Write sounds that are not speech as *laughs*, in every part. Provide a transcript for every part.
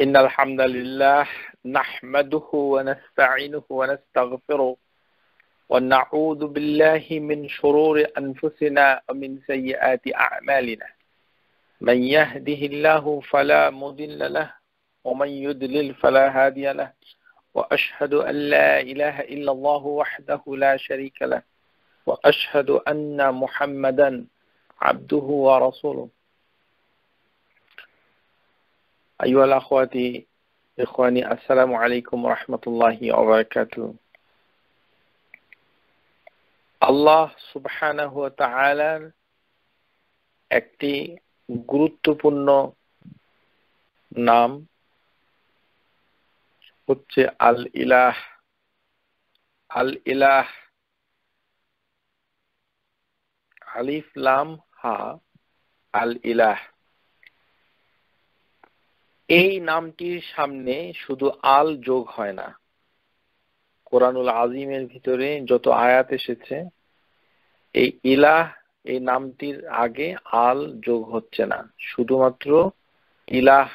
إن الحمد لله نحمده ونستعينه ونستغفره ونعوذ بالله من شرور أنفسنا ومن سيئات أعمالنا من يهده الله فلا مضل له ومن يدلل فلا هادي له وأشهد أن لا إله إلا الله وحده لا شريك له وأشهد أن محمدا عبده ورسوله أيها الأخوات إخواني السلام عليكم ورحمة الله وبركاته আল্লাহ সুবহানাহ তাআলার একটি গুরুত্বপূর্ণ নাম হচ্ছে আল ইলাহ আল ইলাহ আলিফ লাম হা আল ইলাহ এই নামটির সামনে শুধু আল যোগ হয় না কোরআনুল আজিমের ভিতরে যত আয়াত এসেছে এই ইলাহ এই নামটির আগে আল যোগ হচ্ছে না শুধুমাত্র ইলাহ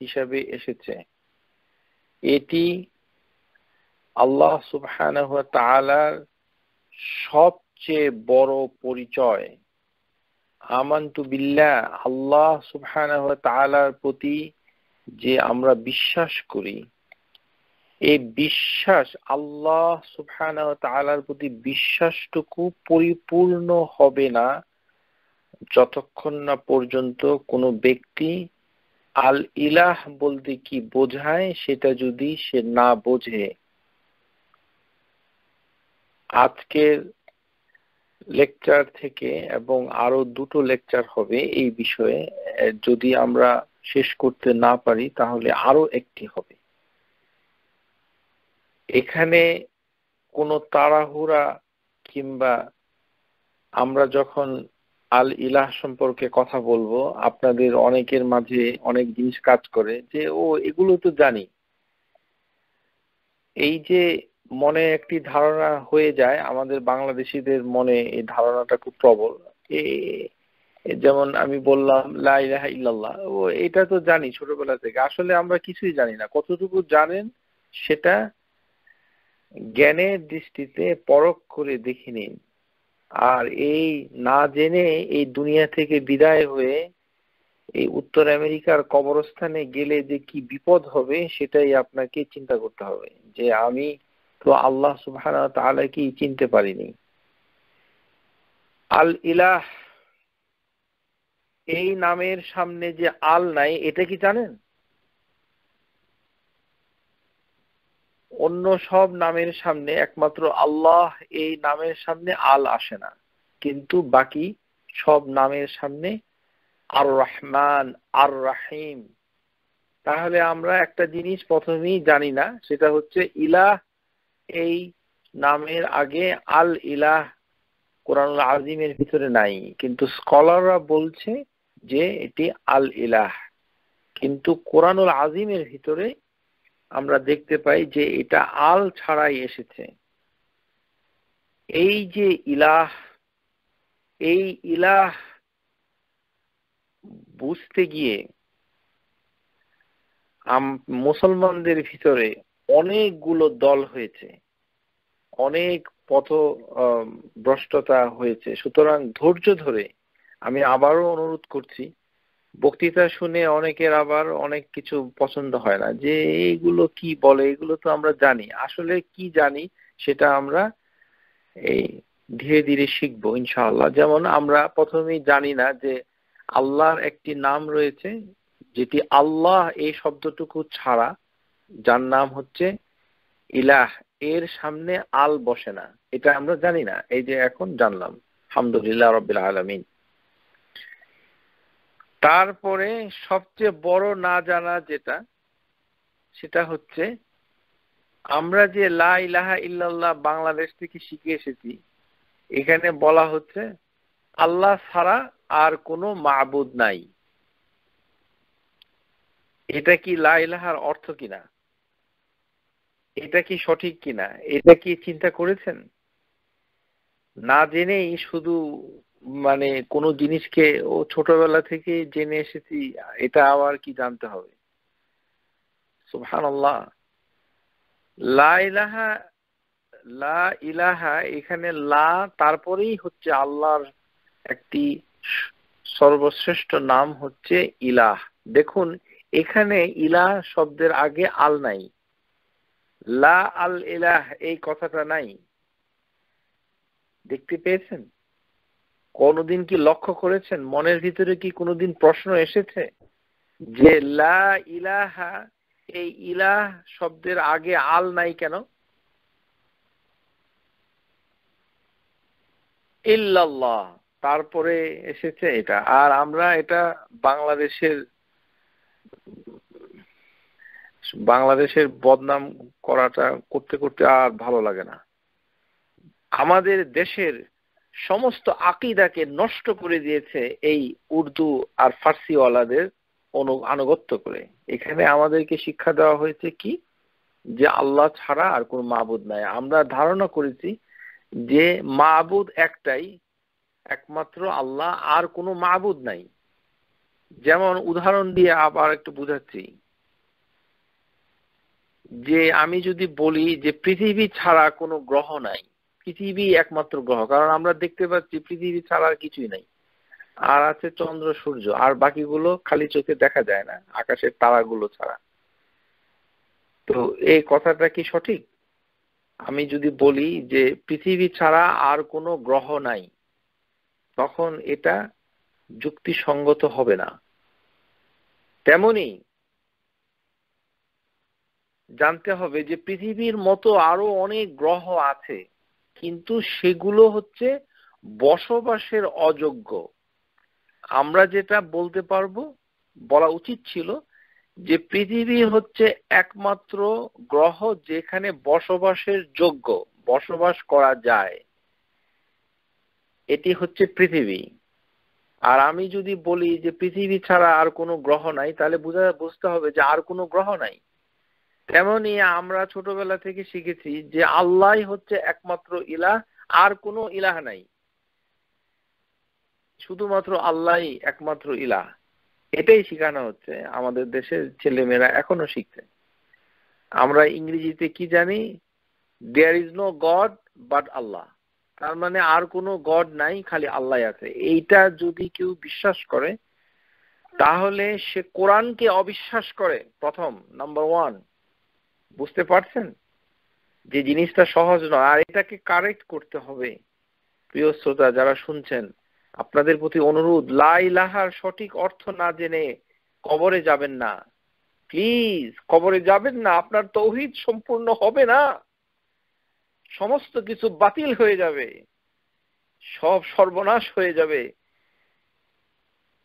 হিসাবে এসেছে এটি আল্লাহ সুবহানাহু সবচেয়ে বড় পরিচয় আমান্তু বিল্লাহ আল্লাহ সুবহানাহু প্রতি যে আমরা বিশ্বাস করি এই বিশ্বাস আল্লাহ সুফান তালার প্রতি বিশ্বাসটুকু পরিপূর্ণ হবে না যতক্ষণ না পর্যন্ত কোনো ব্যক্তি আল ইলাহ বলতে কি বোঝায় সেটা যদি সে না বোঝে আজকের লেকচার থেকে এবং আরো দুটো লেকচার হবে এই বিষয়ে যদি আমরা শেষ করতে না পারি তাহলে আরো একটি হবে এখানে কোনো তাড়াহুড়া কিংবা আমরা যখন আল ইলাহ সম্পর্কে কথা বলবো আপনাদের অনেকের মাঝে অনেক জিনিস কাজ করে যে ও এগুলো তো জানি এই যে মনে একটি ধারণা হয়ে যায় আমাদের বাংলাদেশিদের মনে এই ধারণাটা খুব প্রবল যেমন আমি বললাম লাই রাহা ইল্লাল্লাহ ও এটা তো জানি ছোটবেলা থেকে আসলে আমরা কিছুই জানি না কতটুকু জানেন সেটা জ্ঞানের দৃষ্টিতে পরখ করে দেখে নিন আর এই না জেনে এই দুনিয়া থেকে বিদায় হয়ে এই উত্তর আমেরিকার কবরস্থানে গেলে যে কি বিপদ হবে সেটাই আপনাকে চিন্তা করতে হবে যে আমি তো আল্লাহ সুবাহ চিনতে পারিনি আল ইলাহ এই নামের সামনে যে আল নাই এটা কি জানেন অন্য সব নামের সামনে একমাত্র আল্লাহ এই নামের সামনে আল আসে না কিন্তু বাকি সব নামের সামনে আর রহমান আর রাহিম তাহলে আমরা একটা জিনিস প্রথমেই জানি না সেটা হচ্ছে ইলাহ এই নামের আগে আল ইলাহ কোরআন আজিমের ভিতরে নাই কিন্তু স্কলাররা বলছে যে এটি আল ইলাহ কিন্তু কোরআনুল আজিমের ভিতরে আমরা দেখতে পাই যে এটা আল ছাড়াই এসেছে এই যে ইলাহ এই ইলাহ বুঝতে গিয়ে মুসলমানদের ভিতরে অনেকগুলো দল হয়েছে অনেক পথ ভ্রষ্টতা হয়েছে সুতরাং ধৈর্য ধরে আমি আবারও অনুরোধ করছি বক্তৃতা শুনে অনেকের আবার অনেক কিছু পছন্দ হয় না যে এইগুলো কি বলে এগুলো তো আমরা জানি আসলে কি জানি সেটা আমরা এই ধীরে ধীরে শিখবো ইনশাআল্লাহ যেমন আমরা প্রথমেই জানি না যে আল্লাহর একটি নাম রয়েছে যেটি আল্লাহ এই শব্দটুকু ছাড়া যার নাম হচ্ছে ইলাহ এর সামনে আল বসে না এটা আমরা জানি না এই যে এখন জানলাম আলহামদুলিল্লাহ রবিল আলমিন তারপরে সবচেয়ে বড় না জানা যেটা সেটা হচ্ছে আমরা যে লা ইলাহা ইল্লাল্লাহ বাংলাদেশ থেকে শিখে এসেছি এখানে বলা হচ্ছে আল্লাহ ছাড়া আর কোনো মাবুদ নাই এটা কি লা ইলাহার অর্থ কিনা এটা কি সঠিক কিনা এটা কি চিন্তা করেছেন না জেনেই শুধু মানে কোন জিনিসকে ও ছোটবেলা থেকে জেনে এসেছি এটা আবার কি জানতে হবে লা ইলাহা লা ইলাহা এখানে লা তারপরেই হচ্ছে আল্লাহর একটি সর্বশ্রেষ্ঠ নাম হচ্ছে ইলাহ দেখুন এখানে ইলাহ শব্দের আগে আল নাই লা আল ইলাহ এই কথাটা নাই দেখতে পেয়েছেন কোনদিন কি লক্ষ্য করেছেন মনের ভিতরে কি কোনোদিন প্রশ্ন এসেছে যে লা ইলাহা এই ইলাহ শব্দের আগে আল নাই কেন ইল্লাল্লাহ তারপরে এসেছে এটা আর আমরা এটা বাংলাদেশের বাংলাদেশের বদনাম করাটা করতে করতে আর ভালো লাগে না আমাদের দেশের সমস্ত আকিদাকে নষ্ট করে দিয়েছে এই উর্দু আর ফার্সিওয়ালাদের অনু আনুগত্য করে এখানে আমাদেরকে শিক্ষা দেওয়া হয়েছে কি যে আল্লাহ ছাড়া আর কোন মাহবুদ নাই আমরা ধারণা করেছি যে মাহবুদ একটাই একমাত্র আল্লাহ আর কোনো মাহবুদ নাই যেমন উদাহরণ দিয়ে আবার একটু বুঝাচ্ছি যে আমি যদি বলি যে পৃথিবী ছাড়া কোনো গ্রহ নাই পৃথিবী একমাত্র গ্রহ কারণ আমরা দেখতে পাচ্ছি পৃথিবী ছাড়া আর কিছুই নাই আর আছে চন্দ্র সূর্য আর বাকিগুলো খালি চোখে দেখা যায় না আকাশের তারাগুলো ছাড়া তো এই কথাটা কি সঠিক আমি যদি বলি যে পৃথিবী ছাড়া আর কোনো গ্রহ নাই তখন এটা যুক্তিসঙ্গত হবে না তেমনি জানতে হবে যে পৃথিবীর মতো আরো অনেক গ্রহ আছে কিন্তু সেগুলো হচ্ছে বসবাসের অযোগ্য আমরা যেটা বলতে পারবো বলা উচিত ছিল যে পৃথিবী হচ্ছে একমাত্র গ্রহ যেখানে বসবাসের যোগ্য বসবাস করা যায় এটি হচ্ছে পৃথিবী আর আমি যদি বলি যে পৃথিবী ছাড়া আর কোনো গ্রহ নাই তাহলে বুঝা বুঝতে হবে যে আর কোনো গ্রহ নাই তেমনি আমরা ছোটবেলা থেকে শিখেছি যে আল্লাহ হচ্ছে একমাত্র ইলাহ আর কোন ইলাহ নাই শুধুমাত্র আল্লাহ একমাত্র ইলাহ এটাই শিখানো হচ্ছে আমাদের দেশের ছেলেমেয়েরা এখনো শিখছে আমরা ইংরেজিতে কি জানি there is no god but Allah তার মানে আর কোনো গড নাই খালি আল্লাহ আছে এইটা যদি কেউ বিশ্বাস করে তাহলে সে কোরআনকে অবিশ্বাস করে প্রথম নাম্বার ওয়ান বুঝতে পারছেন যে জিনিসটা সহজ নয় আর এটাকে কারেক্ট করতে হবে প্রিয় শ্রোতা যারা শুনছেন আপনাদের প্রতি অনুরোধ লাই লাহার সঠিক অর্থ না জেনে কবরে যাবেন না প্লিজ কবরে যাবেন না আপনার তৌহিদ সম্পূর্ণ হবে না সমস্ত কিছু বাতিল হয়ে যাবে সব সর্বনাশ হয়ে যাবে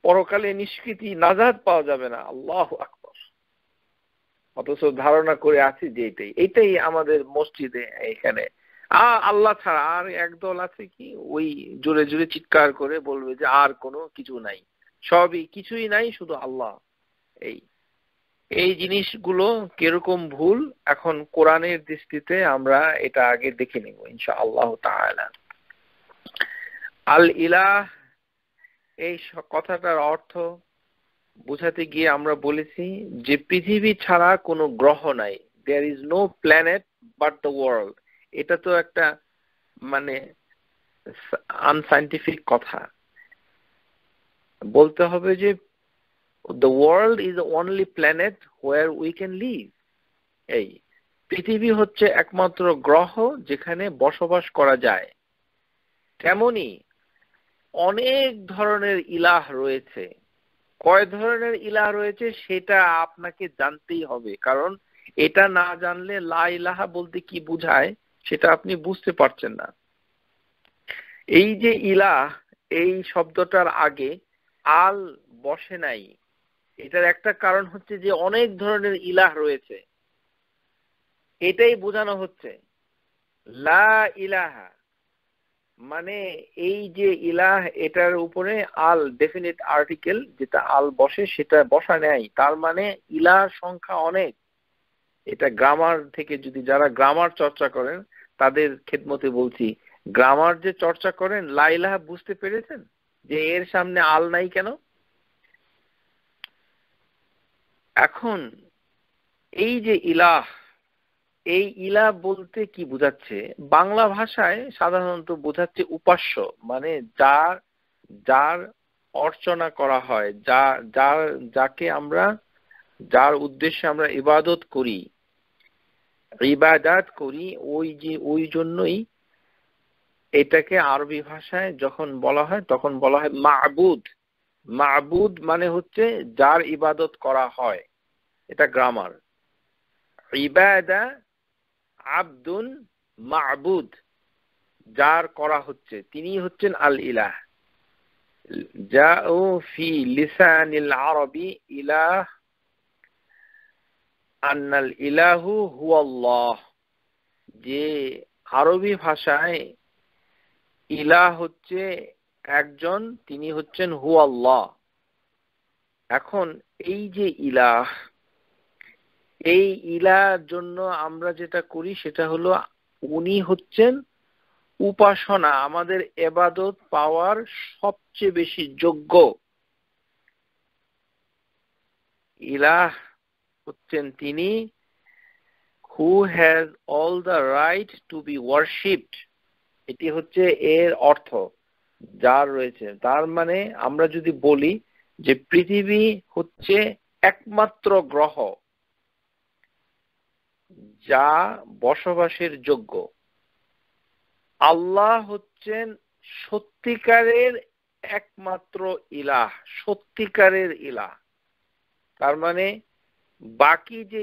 পরকালে নিষ্কৃতি নাজাদ পাওয়া যাবে না আল্লাহ আক অথচ ধারণা করে আছি যে এটাই এটাই আমাদের মসজিদে এখানে আর আল্লাহ ছাড়া আর একদল আছে কি ওই জোরে জোরে চিৎকার করে বলবে যে আর কোনো কিছু নাই সবই কিছুই নাই শুধু আল্লাহ এই এই জিনিসগুলো কিরকম ভুল এখন কোরআনের দৃষ্টিতে আমরা এটা আগে দেখে নেব ইনশা আল্লাহ আল ইলাহ এই কথাটার অর্থ বুঝাতে গিয়ে আমরা বলেছি যে পৃথিবী ছাড়া কোনো গ্রহ নাই there is no planet but the world এটা তো একটা মানে আনসাইন্টিফিক কথা বলতে হবে যে the world is only planet where we can live এই পৃথিবী হচ্ছে একমাত্র গ্রহ যেখানে বসবাস করা যায় তেমনি অনেক ধরনের ইলাহ রয়েছে কয় ধরনের ইলাহ রয়েছে সেটা আপনাকে জানতেই হবে কারণ এটা না জানলে লা ইলাহা বলতে কি বুঝায় সেটা আপনি বুঝতে পারছেন না এই যে ইলাহ এই শব্দটার আগে আল বসে নাই এটার একটা কারণ হচ্ছে যে অনেক ধরনের ইলাহ রয়েছে এটাই বোঝানো হচ্ছে লা ইলাহা মানে এই যে ইলাহ এটার উপরে আল ডেফিনেট আর্টিকেল যেটা আল বসে সেটা বসা নেয় তার মানে ইলাহ সংখ্যা অনেক এটা গ্রামার থেকে যদি যারা গ্রামার চর্চা করেন তাদের খেদমতে বলছি গ্রামার যে চর্চা করেন লাইলাহ বুঝতে পেরেছেন যে এর সামনে আল নাই কেন এখন এই যে ইলাহ এই ইলা বলতে কি বোঝাচ্ছে বাংলা ভাষায় সাধারণত বোঝাচ্ছে উপাস্য মানে যার যার অর্চনা করা হয় যা যার যাকে আমরা যার উদ্দেশ্যে আমরা ইবাদত করি ইবাদাত করি ওই যে ওই জন্যই এটাকে আরবি ভাষায় যখন বলা হয় তখন বলা হয় মাবুদ মাবুদ মানে হচ্ছে যার ইবাদত করা হয় এটা গ্রামার ইবাদা আব্দুন মাবুদ যার করা হচ্ছে তিনি হচ্ছেন আল ইলাহ আরবি যে আরবি ভাষায় ইলাহ হচ্ছে একজন তিনি হচ্ছেন হুয়াল্লাহ এখন এই যে ইলাহ এই ইলার জন্য আমরা যেটা করি সেটা হলো উনি হচ্ছেন উপাসনা আমাদের এবাদত পাওয়ার সবচেয়ে বেশি যোগ্য ইলাহ হচ্ছেন তিনি who has all the right to be worshipped এটি হচ্ছে এর অর্থ যার রয়েছে তার মানে আমরা যদি বলি যে পৃথিবী হচ্ছে একমাত্র গ্রহ যা বসবাসের যোগ্য আল্লাহ হচ্ছেন সত্যিকারের একমাত্র ইলাহ সত্যিকারের ইলাহ তার মানে বাকি যে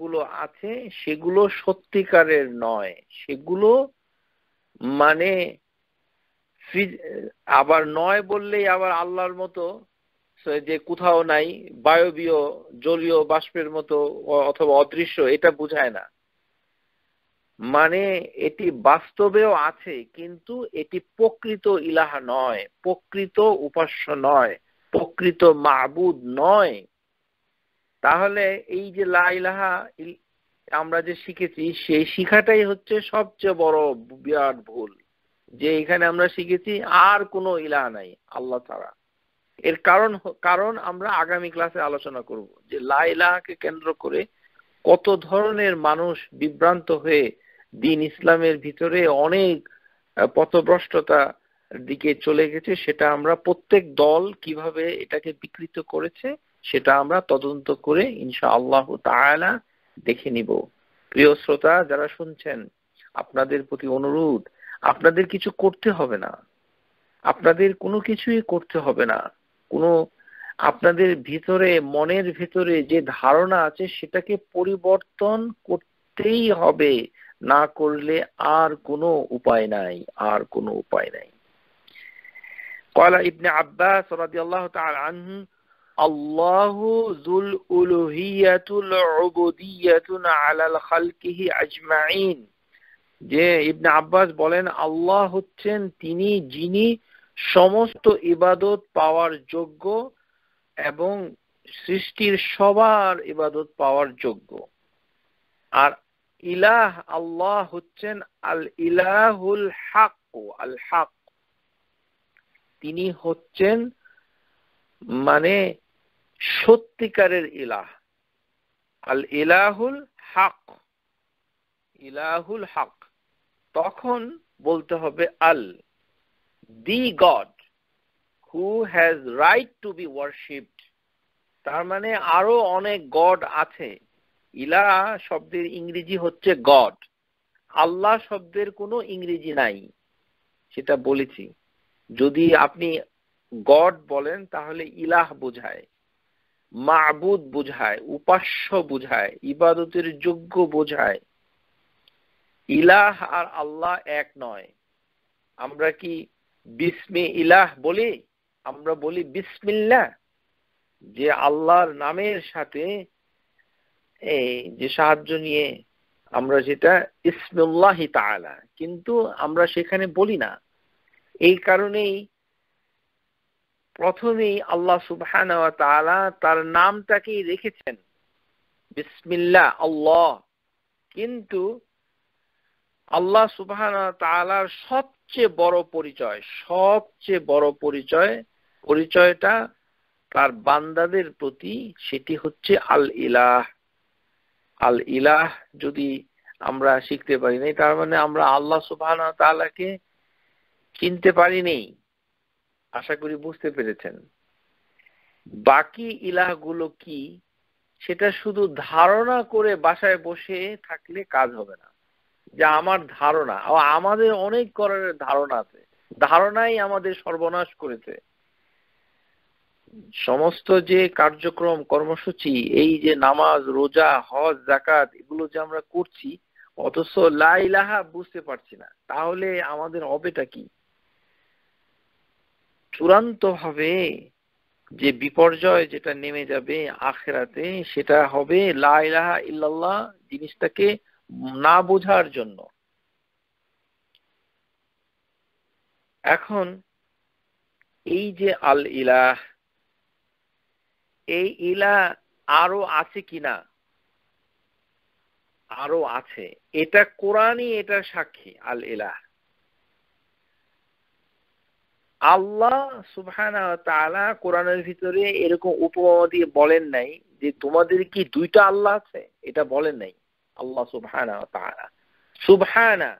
গুলো আছে সেগুলো সত্যিকারের নয় সেগুলো মানে আবার নয় বললেই আবার আল্লাহর মতো যে কোথাও নাই বায়বীয় জলীয় বাষ্পের মতো অথবা অদৃশ্য এটা বুঝায় না মানে এটি বাস্তবেও আছে কিন্তু এটি প্রকৃত ইলাহা নয় প্রকৃত উপাস্য নয় প্রকৃত মাবুদ নয় তাহলে এই যে লাইলাহা আমরা যে শিখেছি সেই শিখাটাই হচ্ছে সবচেয়ে বড় বিরাট ভুল যে এখানে আমরা শিখেছি আর কোনো ইলাহ নাই আল্লাহ ছাড়া এর কারণ কারণ আমরা আগামী ক্লাসে আলোচনা করব যে লাইলাহাকে কেন্দ্র করে কত ধরনের মানুষ বিভ্রান্ত হয়ে দিন ইসলামের ভিতরে অনেক পথভ্রষ্টতা দিকে চলে গেছে সেটা আমরা প্রত্যেক দল কিভাবে এটাকে বিকৃত করেছে সেটা আমরা তদন্ত করে ইনশা আল্লাহ দেখে নিব প্রিয় শ্রোতা যারা শুনছেন আপনাদের প্রতি অনুরোধ আপনাদের কিছু করতে হবে না আপনাদের কোনো কিছুই করতে হবে না কোনো আপনাদের ভিতরে মনের ভিতরে যে ধারণা আছে সেটাকে পরিবর্তন করতেই হবে না করলে আর কোনো উপায় নাই আর কোনো উপায় নাই কয়লা যে ইবনে আব্বাস বলেন আল্লাহ হচ্ছেন তিনি যিনি সমস্ত ইবাদত পাওয়ার যোগ্য এবং সৃষ্টির সবার ইবাদত পাওয়ার যোগ্য আর ইলাহ আল্লাহ হচ্ছেন আল ইলাহুল হাক আল হাক তিনি হচ্ছেন মানে সত্যিকারের ইলাহ আল ইলাহুল হাক ইলাহুল হাক তখন বলতে হবে আল the god who has right to be worshipped তার মানে আরো অনেক গড আছে ইলা শব্দের ইংরেজি হচ্ছে গড আল্লাহ শব্দের কোনো ইংরেজি নাই সেটা বলেছি যদি আপনি গড বলেন তাহলে ইলাহ বোঝায় মাবুদ বোঝায় উপাস্য বোঝায় ইবাদতের যোগ্য বোঝায় ইলাহ আর আল্লাহ এক নয় আমরা কি বিসমে ইলাহ বলি আমরা বলি বিসমিল্লা যে আল্লাহর নামের সাথে এই যে সাহায্য নিয়ে আমরা যেটা ইসমুল্লাহ তালা কিন্তু আমরা সেখানে বলি না এই কারণেই প্রথমেই আল্লাহ সুবহান তার নামটাকেই রেখেছেন বিসমিল্লা আল্লাহ কিন্তু আল্লাহ সুবহান তালার সবচেয়ে বড় পরিচয় সবচেয়ে বড় পরিচয় পরিচয়টা তার বান্দাদের প্রতি সেটি হচ্ছে আল ইলাহ আল ইলাহ যদি আমরা শিখতে পারি নাই তার মানে আমরা আল্লাহ সুবাহ তালাকে চিনতে পারি নেই আশা করি বুঝতে পেরেছেন বাকি ইলাহ গুলো কি সেটা শুধু ধারণা করে বাসায় বসে থাকলে কাজ হবে না যা আমার ধারণা আমাদের অনেক করণের ধারণা আছে ধারণাই আমাদের সর্বনাশ করেছে সমস্ত যে কার্যক্রম কর্মসূচি এই যে নামাজ রোজা হজ জাকাত এগুলো যে আমরা করছি অথচ লাইলাহা বুঝতে পারছি না তাহলে আমাদের হবেটা কি চূড়ান্ত হবে যে বিপর্যয় যেটা নেমে যাবে আখেরাতে সেটা হবে লাইলাহা ইল্লাল্লাহ জিনিসটাকে না বোঝার জন্য এখন এই যে আল ইলাহ এই ইলা আরো আছে কিনা আরো আছে এটা কোরআনই এটা সাক্ষী আল ইলাহ আল্লাহ সুবহান কোরআনের ভিতরে এরকম উপমা দিয়ে বলেন নাই যে তোমাদের কি দুইটা আল্লাহ আছে এটা বলেন নাই আল্লাহ সুবহান সুবহানা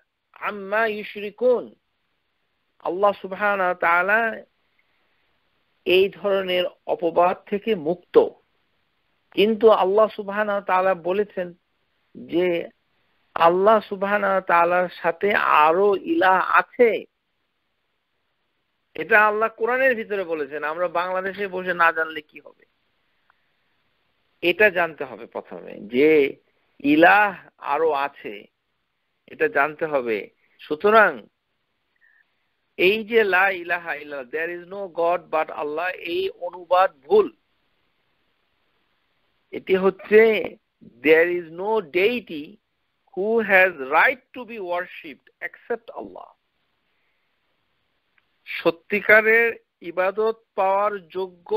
আল্লাহ সুবহান এই ধরনের অপবাদ থেকে মুক্ত কিন্তু আল্লাহ সুবাহ তালা বলেছেন যে আল্লাহ সুবাহ তালার সাথে আরো ইলাহ আছে এটা আল্লাহ কোরআনের ভিতরে বলেছেন আমরা বাংলাদেশে বসে না জানলে কি হবে এটা জানতে হবে প্রথমে যে ইলাহ আরো আছে এটা জানতে হবে সুতরাং এই যে লা ইলাহা ইল্লাল্লাহ there is no god but Allah এই অনুবাদ ভুল এটি হচ্ছে there is no deity who has right to be worship except Allah সত্যিকারের ইবাদত পাওয়ার যোগ্য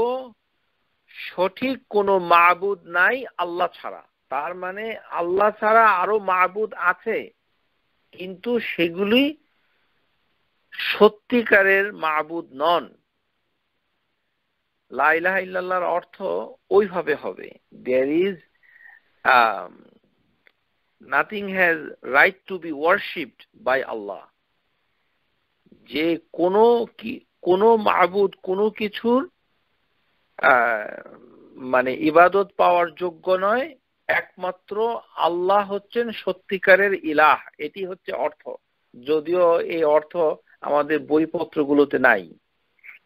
সঠিক কোনো মাবুদ নাই আল্লাহ ছাড়া তার মানে আল্লাহ ছাড়া আরো মাবুদ আছে কিন্তু সেগুলি সত্যিকারের মাবুদ নন লাইলাহ ইল্লাল্লাহর অর্থ ওইভাবে হবে there is nothing has right to be worshipped by Allah যে কোনো কি কোনো মাবুদ কোনো কিছুর মানে ইবাদত পাওয়ার যোগ্য নয় একমাত্র আল্লাহ হচ্ছেন সত্যিকারের ইলাহ এটি হচ্ছে অর্থ যদিও এই অর্থ আমাদের বইপত্রগুলোতে নাই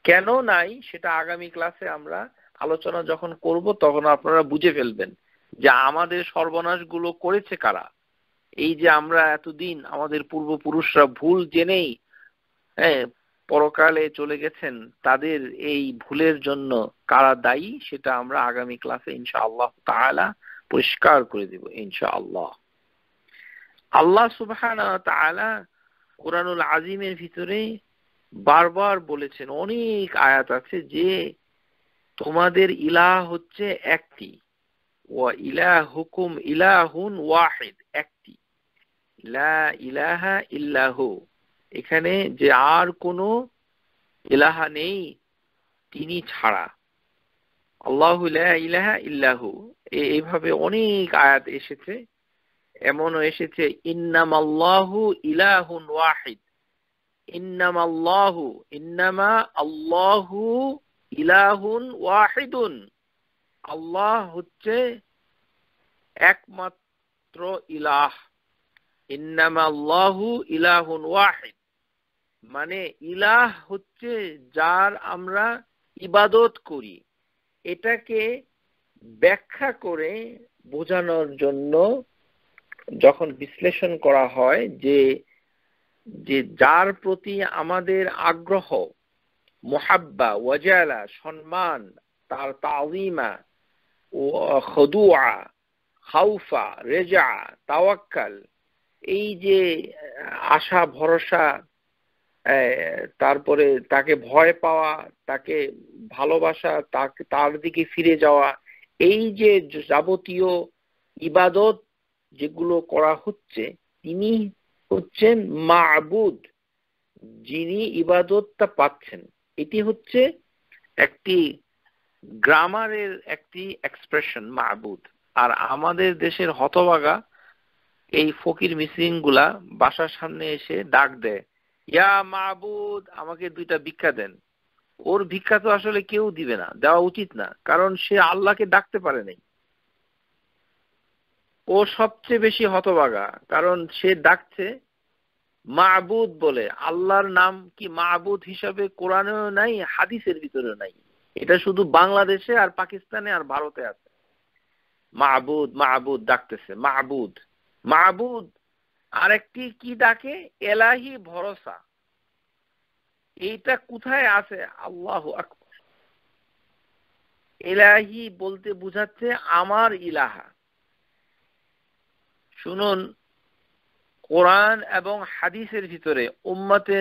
কেন নাই সেটা আগামী ক্লাসে আমরা আলোচনা যখন করব তখন আপনারা বুঝে ফেলবেন যে আমাদের সর্বনাশ গুলো করেছে কারা এই যে আমরা এতদিন আমাদের পূর্বপুরুষরা ভুল জেনেই হ্যাঁ পরকালে চলে গেছেন তাদের এই ভুলের জন্য কারা দায়ী সেটা আমরা আগামী ক্লাসে ইনশা আল্লাহ তাহলা পরিষ্কার করে দেব ইনশা আল্লাহ আল্লাহ সুবাহ কোরআনুল আজিমের ভিতরে বারবার বলেছেন অনেক আয়াত আছে যে তোমাদের ইলাহ হচ্ছে একটি ওয়া ইলাহ হুকুম ইলাহুন ওয়াহিদ একটি লা ইলাহা ইল্লাহ এখানে যে আর কোনো ইলাহা নেই তিনি ছাড়া আল্লাহ ইলাহা ইল্লাহু এইভাবে অনেক আয়াত এসেছে এমনও এসেছে ইন্নাম আল্লাহু ইলাহুন ওয়াহিদ ইন্নাম আল্লাহু ইন্নামা আল্লাহু ইলাহুন ওয়াহিদুন আল্লাহ হচ্ছে একমাত্র ইলাহ আল্লাহু ইলাহুন ওয়াহিদ মানে ইলাহ হচ্ছে যার আমরা ইবাদত করি এটাকে ব্যাখ্যা করে বোঝানোর জন্য যখন বিশ্লেষণ করা হয় যে যে যার প্রতি আমাদের আগ্রহ মোহাব্বা ওয়াজালা সম্মান তার তাজিমা ও খদুয়া হাউফা রেজা তাওয়াক্কাল এই যে আশা ভরসা তারপরে তাকে ভয় পাওয়া তাকে ভালোবাসা তাকে তার দিকে ফিরে যাওয়া এই যে যাবতীয় ইবাদত যেগুলো করা হচ্ছে তিনি হচ্ছেন মাবুদ যিনি ইবাদতটা পাচ্ছেন এটি হচ্ছে একটি গ্রামারের একটি এক্সপ্রেশন মাবুদ আর আমাদের দেশের হতবাগা এই ফকির মিসিং গুলা বাসার সামনে এসে ডাক দেয় ইয়া মাবুদ আমাকে দুইটা ভিক্ষা দেন ওর ভিক্ষা তো আসলে কেউ দিবে না দেওয়া উচিত না কারণ সে আল্লাহকে ডাকতে পারে নাই ও সবচেয়ে বেশি হতবাগা কারণ সে ডাকছে মাহবুদ বলে আল্লাহর নাম কি মাহবুদ হিসাবে কোরআনেও নাই হাদিসের ভিতরেও নাই এটা শুধু বাংলাদেশে আর পাকিস্তানে আর ভারতে আছে মাহবুদ মাহবুদ ডাকতেছে মাহবুদ মাহবুদ আর একটি কি ডাকে এলাহি ভরসা এইটা কোথায় আছে আল্লাহ আকবর এলাহি বলতে বুঝাচ্ছে আমার ইলাহা শুনুন কোরআন এবং হাদিসের ভিতরে উম্মাতে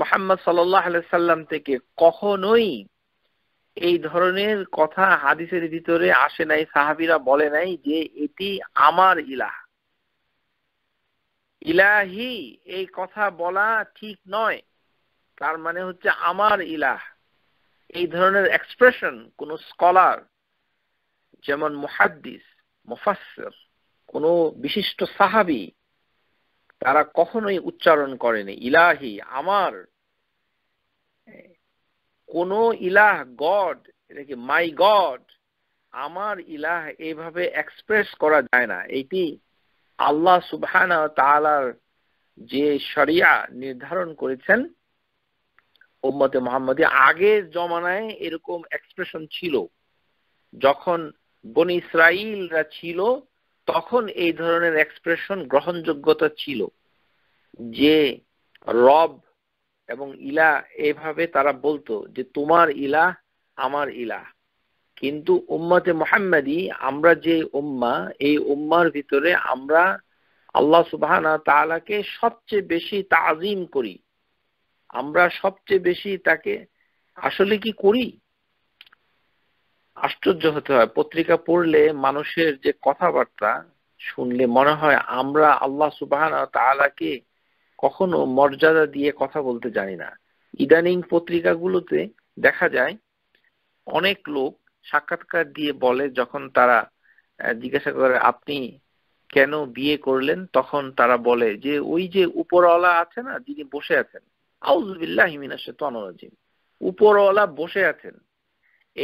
মোহাম্মদ সাল্লাম থেকে কখনোই এই ধরনের কথা হাদিসের ভিতরে আসে নাই সাহাবিরা বলে নাই যে এটি আমার ইলাহ ইলাহি এই কথা বলা ঠিক নয় তার মানে হচ্ছে আমার ইলাহ এই ধরনের এক্সপ্রেশন কোন স্কলার যেমন মুহাদ্দিস মুফাসসির কোনো বিশিষ্ট সাহাবি তারা কখনোই উচ্চারণ করেনি ইলাহি আমার কোন ইলাহ গড এটা কি মাই গড আমার ইলাহ এভাবে এক্সপ্রেস করা যায় না এটি আল্লাহ সুবহান যে শরিয়া নির্ধারণ করেছেন ওম্মতে মোহাম্মদী আগের জমানায় এরকম এক্সপ্রেশন ছিল যখন বনি ইসরাইলরা ছিল তখন এই ধরনের এক্সপ্রেশন গ্রহণযোগ্যতা ছিল যে রব এবং ইলা এভাবে তারা বলতো যে তোমার ইলা আমার ইলা কিন্তু উম্মাতে মোহাম্মদি আমরা যে উম্মা এই উম্মার ভিতরে আমরা আল্লাহ সুবাহানা তালাকে সবচেয়ে বেশি তাজিম করি আমরা সবচেয়ে বেশি তাকে আসলে কি করি আশ্চর্য হতে হয় পত্রিকা পড়লে মানুষের যে কথাবার্তা শুনলে মনে হয় আমরা আল্লাহ সুবাহান কখনো মর্যাদা দিয়ে কথা বলতে জানি না ইদানিং পত্রিকাগুলোতে দেখা যায় অনেক লোক সাক্ষাৎকার দিয়ে বলে যখন তারা জিজ্ঞাসা করে আপনি কেন বিয়ে করলেন তখন তারা বলে যে ওই যে উপরওয়ালা আছে না যিনি বসে আছেন আউজবিল্লাহিমিনা সে তনরাজিম উপরওয়ালা বসে আছেন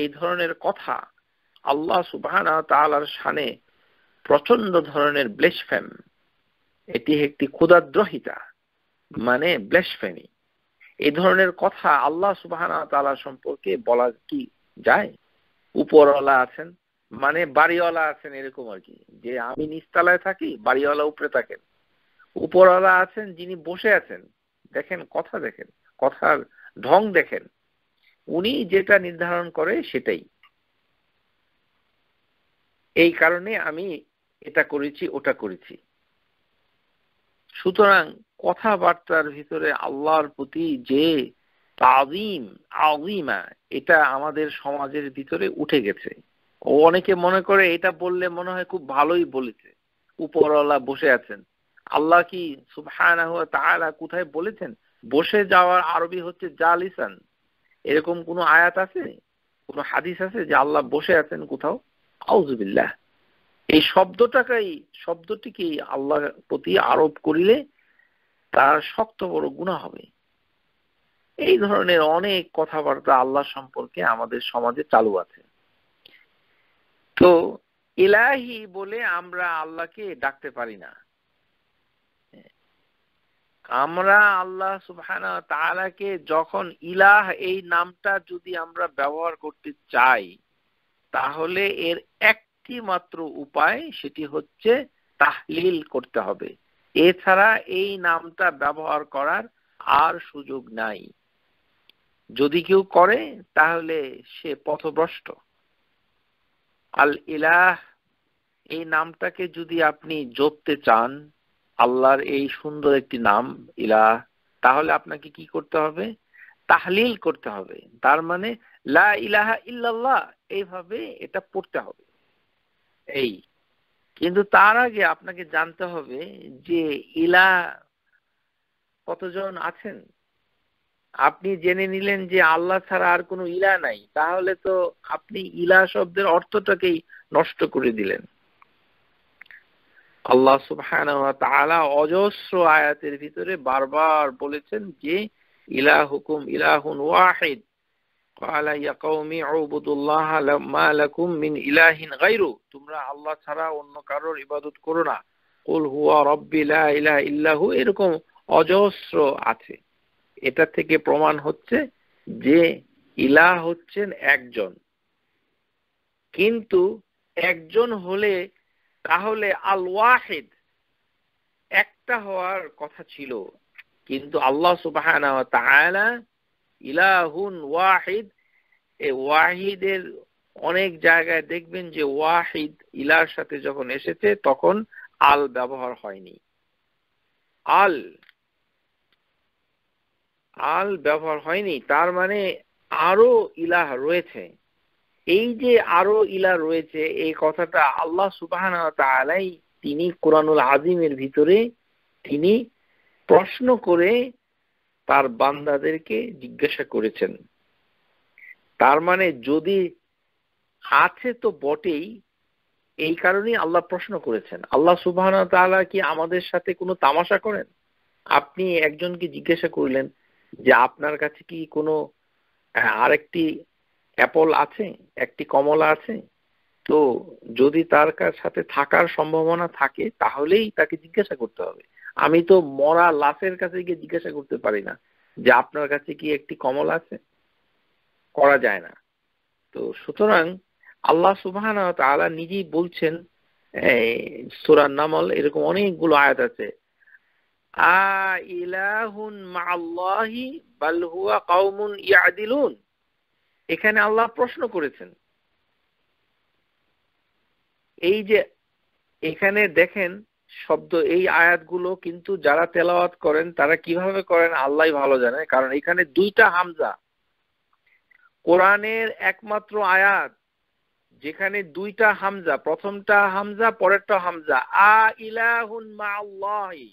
এই ধরনের কথা আল্লাহ সুবাহানা তালার সানে প্রচন্ড ধরনের ব্লেসফেম এটি একটি ক্ষুদাদ্রোহিতা মানে ব্লেসফেমি এই ধরনের কথা আল্লাহ সুবাহানা তালা সম্পর্কে বলা কি যায় উপরওয়ালা আছেন মানে বাড়িওয়ালা আছেন এরকম আর কি যে আমি নিস্তালায় থাকি বাড়িওয়ালা উপরে থাকেন উপরওয়ালা আছেন যিনি বসে আছেন দেখেন কথা দেখেন কথার ঢং দেখেন উনি যেটা নির্ধারণ করে সেটাই এই কারণে আমি এটা করেছি ওটা করেছি সুতরাং কথাবার্তার ভিতরে আল্লাহর প্রতি যে তাজিম আজিমা এটা আমাদের সমাজের ভিতরে উঠে গেছে ও অনেকে মনে করে এটা বললে মনে হয় খুব ভালোই বলেছে উপরওয়ালা বসে আছেন আল্লাহ কি সুফায়না সুবহানাহু তাআলা কোথায় বলেছেন বসে যাওয়ার আরবি হচ্ছে জালিসান এরকম কোনো আয়াত আছে কোনো হাদিস আছে যে আল্লাহ বসে আছেন কোথাও আউজবিল্লাহ এই শব্দটাকেই শব্দটিকে আল্লাহ প্রতি আরোপ করিলে তার শক্ত বড় গুণা হবে এই ধরনের অনেক কথাবার্তা আল্লাহ সম্পর্কে আমাদের সমাজে চালু আছে তো এলাহি বলে আমরা আল্লাহকে ডাকতে পারি না আমরা আল্লাহ সুবহানা তাআলাকে যখন ইলাহ এই নামটা যদি আমরা ব্যবহার করতে চাই তাহলে এর একটি মাত্র উপায় সেটি হচ্ছে তাহলিল করতে হবে এছাড়া এই নামটা ব্যবহার করার আর সুযোগ নাই যদি কেউ করে তাহলে সে পথভ্রষ্ট আল ইলাহ এই নামটাকে যদি আপনি জপতে চান আল্লাহর এই সুন্দর একটি নাম ইলা তাহলে আপনাকে কি করতে হবে তাহলিল করতে হবে তার মানে লা ইলাহা ইল্লাল্লাহ এইভাবে এটা পড়তে হবে এই কিন্তু তার আগে আপনাকে জানতে হবে যে ইলা কতজন আছেন আপনি জেনে নিলেন যে আল্লাহ ছাড়া আর কোনো ইলা নাই তাহলে তো আপনি ইলা শব্দের অর্থটাকেই নষ্ট করে দিলেন আল্লাহ সুবহান অজস্র আয়াতের ভিতরে বারবার বলেছেন যে ইলাহুকুম ইলাহুন ওয়াহিদ قال يا قوم اعبدوا الله ما لكم من اله غيره তোমরা আল্লাহ ছাড়া অন্য কারোর ইবাদত করো না কুল হুয়া লা ইলাহা ইল্লা হু এরকম অজস্র আছে এটা থেকে প্রমাণ হচ্ছে যে ইলাহ হচ্ছেন একজন কিন্তু একজন হলে তাহলে আল ওয়াহিদ একটা হওয়ার কথা ছিল কিন্তু আল্লাহ সুবাহ ইলাহুন ওয়াহিদ ওয়াহিদের অনেক জায়গায় দেখবেন যে ওয়াহিদ ইলার সাথে যখন এসেছে তখন আল ব্যবহার হয়নি আল আল ব্যবহার হয়নি তার মানে আরো ইলাহ রয়েছে এই যে আরো ইলা রয়েছে এই কথাটা আল্লাহ সুবাহান তিনি কোরআনুল আজিমের ভিতরে তিনি প্রশ্ন করে তার বান্দাদেরকে জিজ্ঞাসা করেছেন তার মানে যদি আছে তো বটেই এই কারণেই আল্লাহ প্রশ্ন করেছেন আল্লাহ সুবাহ তালা কি আমাদের সাথে কোনো তামাশা করেন আপনি একজনকে জিজ্ঞাসা করলেন যে আপনার কাছে কি কোনো আরেকটি অ্যাপল আছে একটি কমলা আছে তো যদি তার সাথে থাকার সম্ভাবনা থাকে তাহলেই তাকে জিজ্ঞাসা করতে হবে আমি তো মরা লাশের কাছে গিয়ে জিজ্ঞাসা করতে পারি না যে আপনার কাছে কি একটি কমলা আছে করা যায় না তো সুতরাং আল্লাহ সুবাহান তালা নিজেই বলছেন সুরান নামল এরকম অনেকগুলো আয়াত আছে আ ইলাহুন মা আল্লাহি বাল হুয়া ইয়াদিলুন এখানে আল্লাহ প্রশ্ন করেছেন এই যে এখানে দেখেন শব্দ এই আয়াতগুলো কিন্তু যারা তেলাওয়াত করেন তারা কিভাবে করেন আল্লাহ ভালো জানে কারণ এখানে দুইটা হামজা কোরআনের একমাত্র আয়াত যেখানে দুইটা হামজা প্রথমটা হামজা পরেরটা হামজা আ ইলাহুন মা আল্লাহি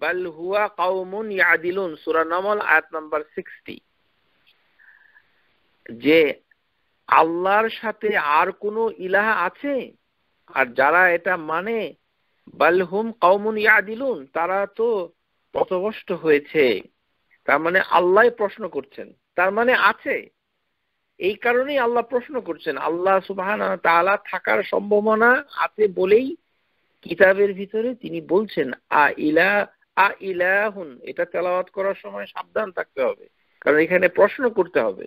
বাল হুয়া কাউমুন ইয়াদিলুন সূরা নমল আয়াত নাম্বার 60 যে আল্লাহর সাথে আর কোন ইলাহ আছে আর যারা এটা মানে বালহুম কৌমুন দিলুন তারা তো পথভষ্ট হয়েছে তার মানে আল্লাহ প্রশ্ন করছেন তার মানে আছে এই কারণেই আল্লাহ প্রশ্ন করছেন আল্লাহ সুবাহান তালা থাকার সম্ভাবনা আছে বলেই কিতাবের ভিতরে তিনি বলছেন আ ইলা আ ইলাহুন এটা তেলাওয়াত করার সময় সাবধান থাকতে হবে কারণ এখানে প্রশ্ন করতে হবে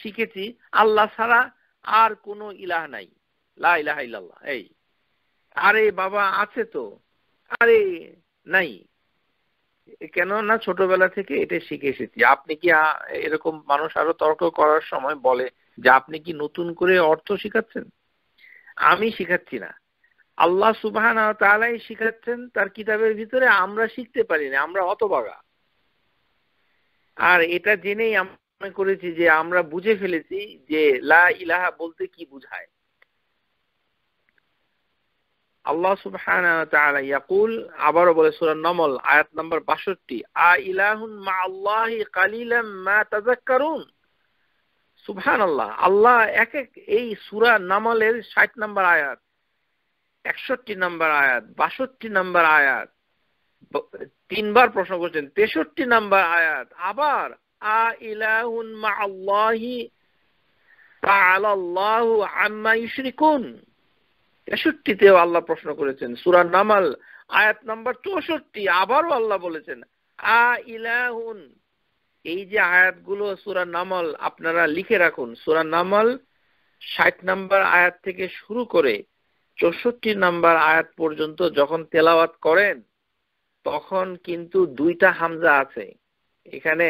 শিখেছি আল্লাহ ছাড়া আর কোনো ইলাহ নাই লা ইলাহা ইল্লাল্লাহ এই আরে বাবা আছে তো আরে নাই কেন না ছোটবেলা থেকে এটা শিখে এসেছি আপনি কি এরকম মানুষ আরো তর্ক করার সময় বলে যে আপনি কি নতুন করে অর্থ শিখাচ্ছেন আমি শিখাচ্ছি না আল্লাহ সুবাহান তালাই শিখাচ্ছেন তার কিতাবের ভিতরে আমরা শিখতে পারি না আমরা বাগা আর এটা জেনেই মনে করেছি যে আমরা বুঝে ফেলেছি যে লা ইলাহা বলতে কি বুঝায় আল্লাহ সুবহান আবারও বলে সুরান নমল আয়াত নম্বর বাষট্টি আ ইলাহুন মা আল্লাহি কালিলাম মা তাজাক্কারুন সুবহান আল্লাহ আল্লাহ এক এক এই সুরা নামালের ষাট নম্বর আয়াত একষট্টি নম্বর আয়াত বাষট্টি নম্বর আয়াত তিনবার প্রশ্ন করছেন তেষট্টি নম্বর আয়াত আবার আল্লাহ প্রশ্ন করেছেন নামাল আয়াত নাম্বার আবারও আল্লাহ বলেছেন আ ইলাহুন এই যে আয়াতগুলো নামাল আপনারা লিখে রাখুন সূরা নামাল ষাট নাম্বার আয়াত থেকে শুরু করে চৌষট্টি নাম্বার আয়াত পর্যন্ত যখন তেলাওয়াত করেন তখন কিন্তু দুইটা হামজা আছে এখানে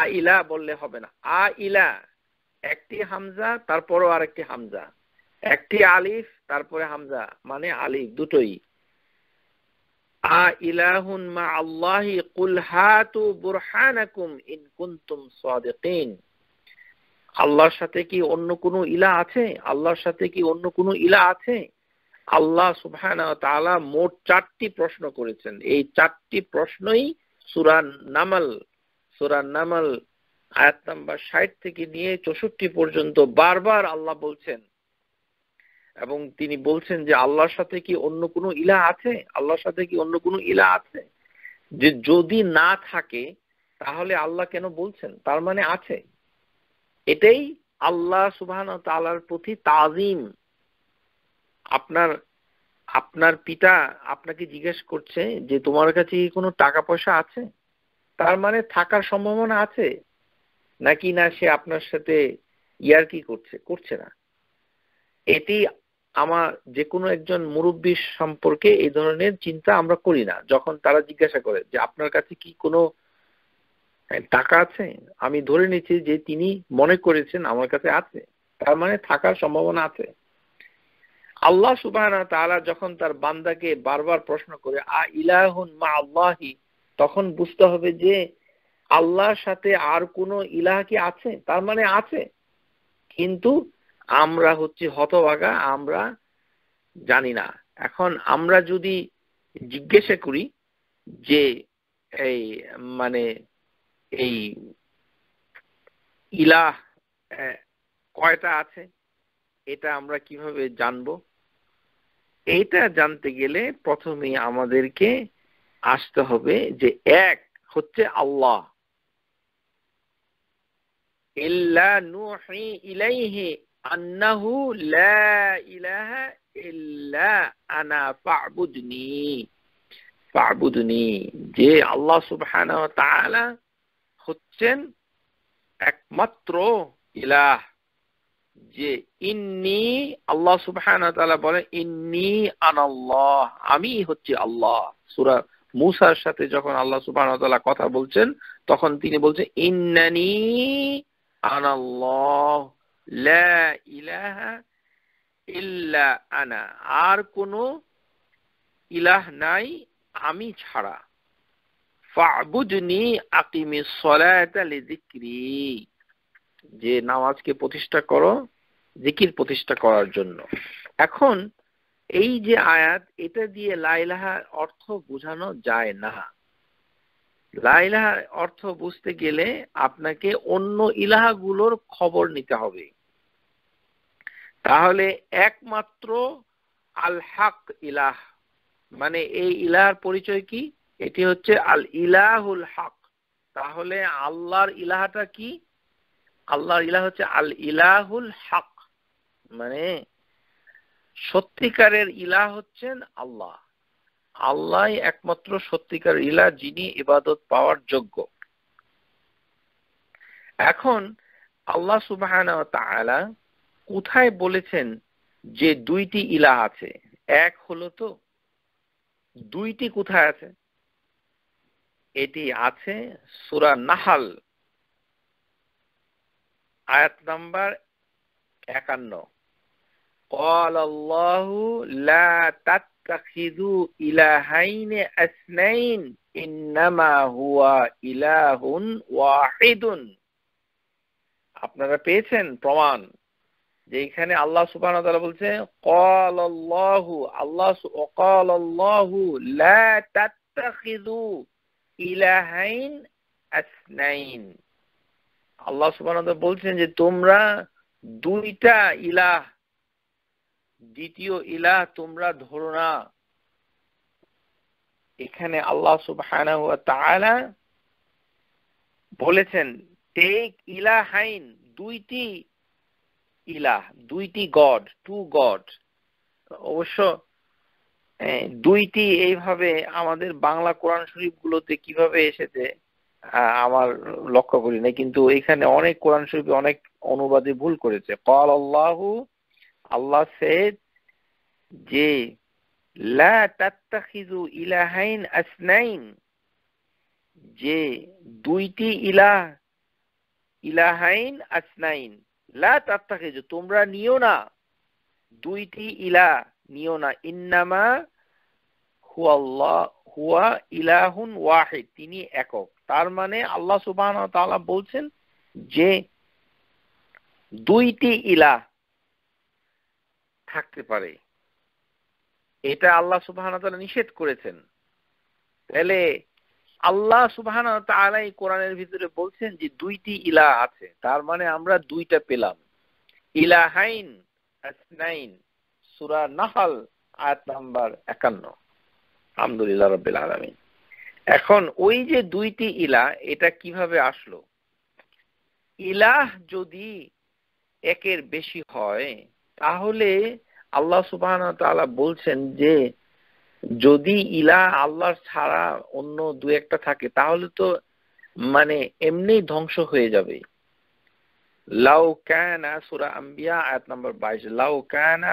আ ইলা বললে হবে না আ ইলা একটি হামজা তারপরও আরেকটি হামজা একটি আলিফ তারপরে হামজা মানে আলিফ দুটোই আ ইলাহুন মা আল্লাহি কুল হাতু বুরহানাকুম ইন কুনতুম সাদিকিন আল্লাহর সাথে কি অন্য কোনো ইলা আছে আল্লাহর সাথে কি অন্য কোনো ইলা আছে আল্লাহ সুবহানাহু তাআলা মোট চারটি প্রশ্ন করেছেন এই চারটি প্রশ্নই সূরা নামাল সোরা নামাল আয়াত নাম্বার ষাট থেকে নিয়ে চৌষট্টি পর্যন্ত বারবার আল্লাহ বলছেন এবং তিনি বলছেন যে আল্লাহর সাথে কি অন্য কোনো ইলা আছে আল্লাহর সাথে কি অন্য কোনো ইলা আছে যে যদি না থাকে তাহলে আল্লাহ কেন বলছেন তার মানে আছে এটাই আল্লাহ সুবাহ তালার প্রতি তাজিম আপনার আপনার পিতা আপনাকে জিজ্ঞেস করছে যে তোমার কাছে কি কোনো টাকা পয়সা আছে তার মানে থাকার সম্ভাবনা আছে নাকি না সে আপনার সাথে ইয়ার কি করছে করছে না এটি আমার যে কোনো একজন মুরব্বী সম্পর্কে এই ধরনের চিন্তা আমরা করি না যখন তারা জিজ্ঞাসা করে যে আপনার কাছে কি কোনো হ্যাঁ, টাকা আছে আমি ধরে নিচ্ছি যে তিনি মনে করেছেন আমার কাছে আছে তার মানে থাকার সম্ভাবনা আছে আল্লাহ সুবাহ তারা যখন তার বান্দাকে বারবার প্রশ্ন করে আ ইলাহুন মা আল্লাহি তখন বুঝতে হবে যে আল্লাহর সাথে আর কোন ইলাহ কি আছে তার মানে আছে কিন্তু আমরা হচ্ছে হতভাগা আমরা জানি না এখন আমরা যদি জিজ্ঞাসা করি যে এই মানে এই ইলাহ কয়টা আছে এটা আমরা কিভাবে জানব এটা জানতে গেলে প্রথমে আমাদেরকে আসতে হবে যে এক হচ্ছে আল্লাহ ইল্লা নুহি ইলাইহি আন্নাহু লা ইলাহা যে আল্লাহ সুবহানাহু ওয়া হচ্ছেন একমাত্র ইলাহ যে ইন্নি আল্লাহ সুবহান বলে ইন্নি আনাল্লাহ আমি হচ্ছে আল্লাহ সুরা মুসার সাথে যখন আল্লাহ সুবাহ কথা বলছেন তখন তিনি বলছেন ইন্নানি আনাল্লাহ ইল্লা আনা আর ইলাহ নাই আমি ছাড়া ফাবুদনি আকিমি সলাতা লিযিকরি যে নামাজকে প্রতিষ্ঠা করো জিকির প্রতিষ্ঠা করার জন্য এখন এই যে আয়াত এটা দিয়ে লাইলাহা অর্থ বোঝানো যায় না লাইলাহা অর্থ বুঝতে গেলে আপনাকে অন্য ইলাহাগুলোর খবর নিতে হবে তাহলে একমাত্র আল হাক ইলাহ মানে এই ইলাহার পরিচয় কি এটি হচ্ছে আল ইলাহুল হক তাহলে আল্লাহর ইলাহাটা কি আল্লাহর ইলাহ হচ্ছে আল ইলাহুল হক মানে সত্যিকারের ইলা হচ্ছেন আল্লাহ আল্লাহ একমাত্র সত্যিকার ইলা যিনি ইবাদত পাওয়ার যোগ্য এখন আল্লাহ সুবাহ কোথায় বলেছেন যে দুইটি ইলা আছে এক হলো তো দুইটি কোথায় আছে এটি আছে সুরা নাহাল আয়াত নাম্বার একান্ন قال الله لا تتخذوا إلهين أثنين إنما هو إله واحد আপনারা পেয়েছেন প্রমাণ যে এখানে আল্লাহ সুবহান তাআলা বলছে قال الله আল্লাহ قال الله لا تتخذوا إلهين أثنين আল্লাহ সুবহান তাআলা বলছেন যে তোমরা দুইটা ইলাহ দ্বিতীয় ইলাহ তোমরা ধরো না এখানে আল্লাহ সুবাহ বলেছেন টেক ইলাহাইন দুইটি ইলাহ দুইটি গড টু গড অবশ্য দুইটি এইভাবে আমাদের বাংলা কোরআন শরীফ গুলোতে কিভাবে এসেছে আমার লক্ষ্য করি না কিন্তু এখানে অনেক কোরআন শরীফ অনেক অনুবাদে ভুল করেছে কল আল্লাহু আল্লাহ সেদ যে লা যে দুইটি ইলাহ ইলাহাইন আসনাইন লা তোমরা নিও না দুইটি ইলাহ নিও না ইন্নামা হুয়া ইলাহুন ওয়াহেদ তিনি একক তার মানে আল্লাহ সুবাহ বলছেন যে দুইটি ইলাহ থাকতে পারে এটা আল্লাহ সুবাহান তালা নিষেধ করেছেন তাহলে আল্লাহ সুবাহান তালাই কোরআনের ভিতরে বলছেন যে দুইটি ইলা আছে তার মানে আমরা দুইটা পেলাম ইলাহাইন সুরা নাহাল আয়াত নাম্বার একান্ন রবিল আলমিন এখন ওই যে দুইটি ইলা এটা কিভাবে আসলো ইলাহ যদি একের বেশি হয় তাহলে আল্লাহ সুবাহ তালা বলছেন যে যদি ইলা আল্লাহ ছাড়া অন্য দু একটা থাকে তাহলে তো মানে এমনি ধ্বংস হয়ে যাবে লাউ কানা সুরা আম্বিয়া আয়াত বাইশ লাউ কানা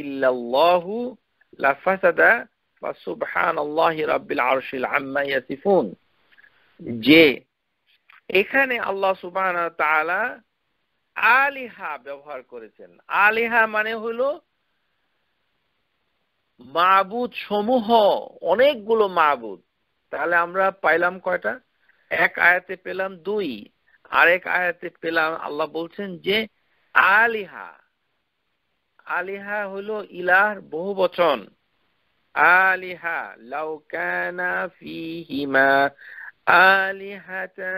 ইল্লাল্লাহু লাফাসাদা রাব্বিল আরশিল আম্মা ইয়াসিফুন যে এখানে আল্লাহ সুবহান তাআলা আলিহা ব্যবহার করেছেন আলিহা মানে হলো মাবুদ সমূহ অনেকগুলো মাবুদ তাহলে আমরা পাইলাম কয়টা এক আয়াতে পেলাম দুই আরেক আয়াতে পেলাম আল্লাহ বলছেন যে আলিহা আলিহা হলো ইলার বহু বচন আলিহা লাউকানা ফিহিমা আলিহাটা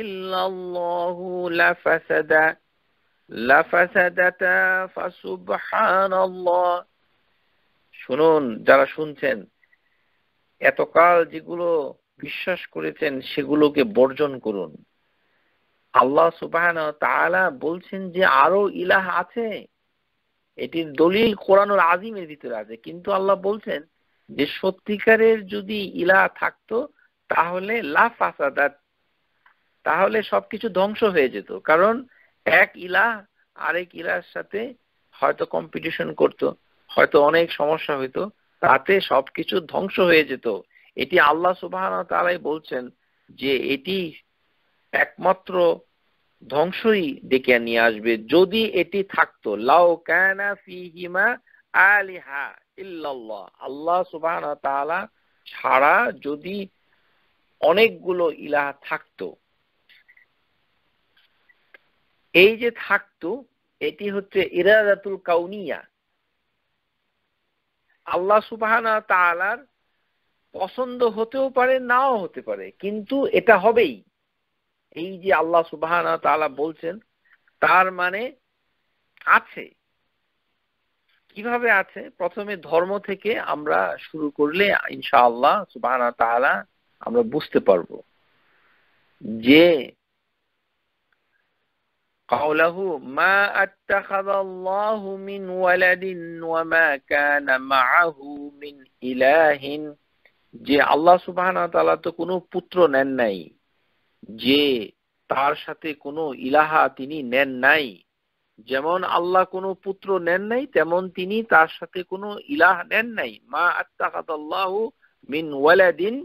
ইল্লাল্লাহু লাফাসাদা লাফাসাদাতা ফাসুবহানাল্লাহ শুনুন যারা শুনছেন এতকাল যেগুলো বিশ্বাস করেছেন সেগুলোকে বর্জন করুন আল্লাহ সুবাহান তালা বলছেন যে আরো ইলাহ আছে এটির দলিল কোরআনুল আজিমের ভিতরে আছে কিন্তু আল্লাহ বলছেন যে সত্যিকারের যদি ইলাহ থাকতো তাহলে লাফাসাদাত তাহলে সবকিছু ধ্বংস হয়ে যেত কারণ এক ইলা আরেক ইলার সাথে হয়তো কম্পিটিশন করত হয়তো অনেক সমস্যা হইতো তাতে সবকিছু ধ্বংস হয়ে যেত এটি আল্লাহ সুবাহ তারাই বলছেন যে এটি একমাত্র ধ্বংসই ডেকে নিয়ে আসবে যদি এটি থাকতো লাও কানা ফিহিমা আলিহা ইল্লাল্লাহ আল্লাহ সুবাহ তাআলা ছাড়া যদি অনেকগুলো ইলাহ থাকতো এই যে থাকতো এটি হচ্ছে ইরাদাতুল কাউনিয়া আল্লাহ সুবাহানা তালার পছন্দ হতেও পারে নাও হতে পারে কিন্তু এটা হবেই এই যে আল্লাহ সুবাহানা তালা বলছেন তার মানে আছে কিভাবে আছে প্রথমে ধর্ম থেকে আমরা শুরু করলে ইনশাআল্লাহ সুবাহানা তালা আমরা বুঝতে পারবো যে قوله ما اتخذ الله من ولد وما كان معه من إله যে আল্লাহ সুবাহান তালা তো কোনো পুত্র নেন নাই যে তার সাথে কোনো ইলাহা তিনি নেন নাই যেমন আল্লাহ কোনো পুত্র নেন নাই তেমন তিনি তার সাথে কোনো ইলাহ নেন নাই মা আত্মাকাতাল্লাহ মিন ওয়ালাদিন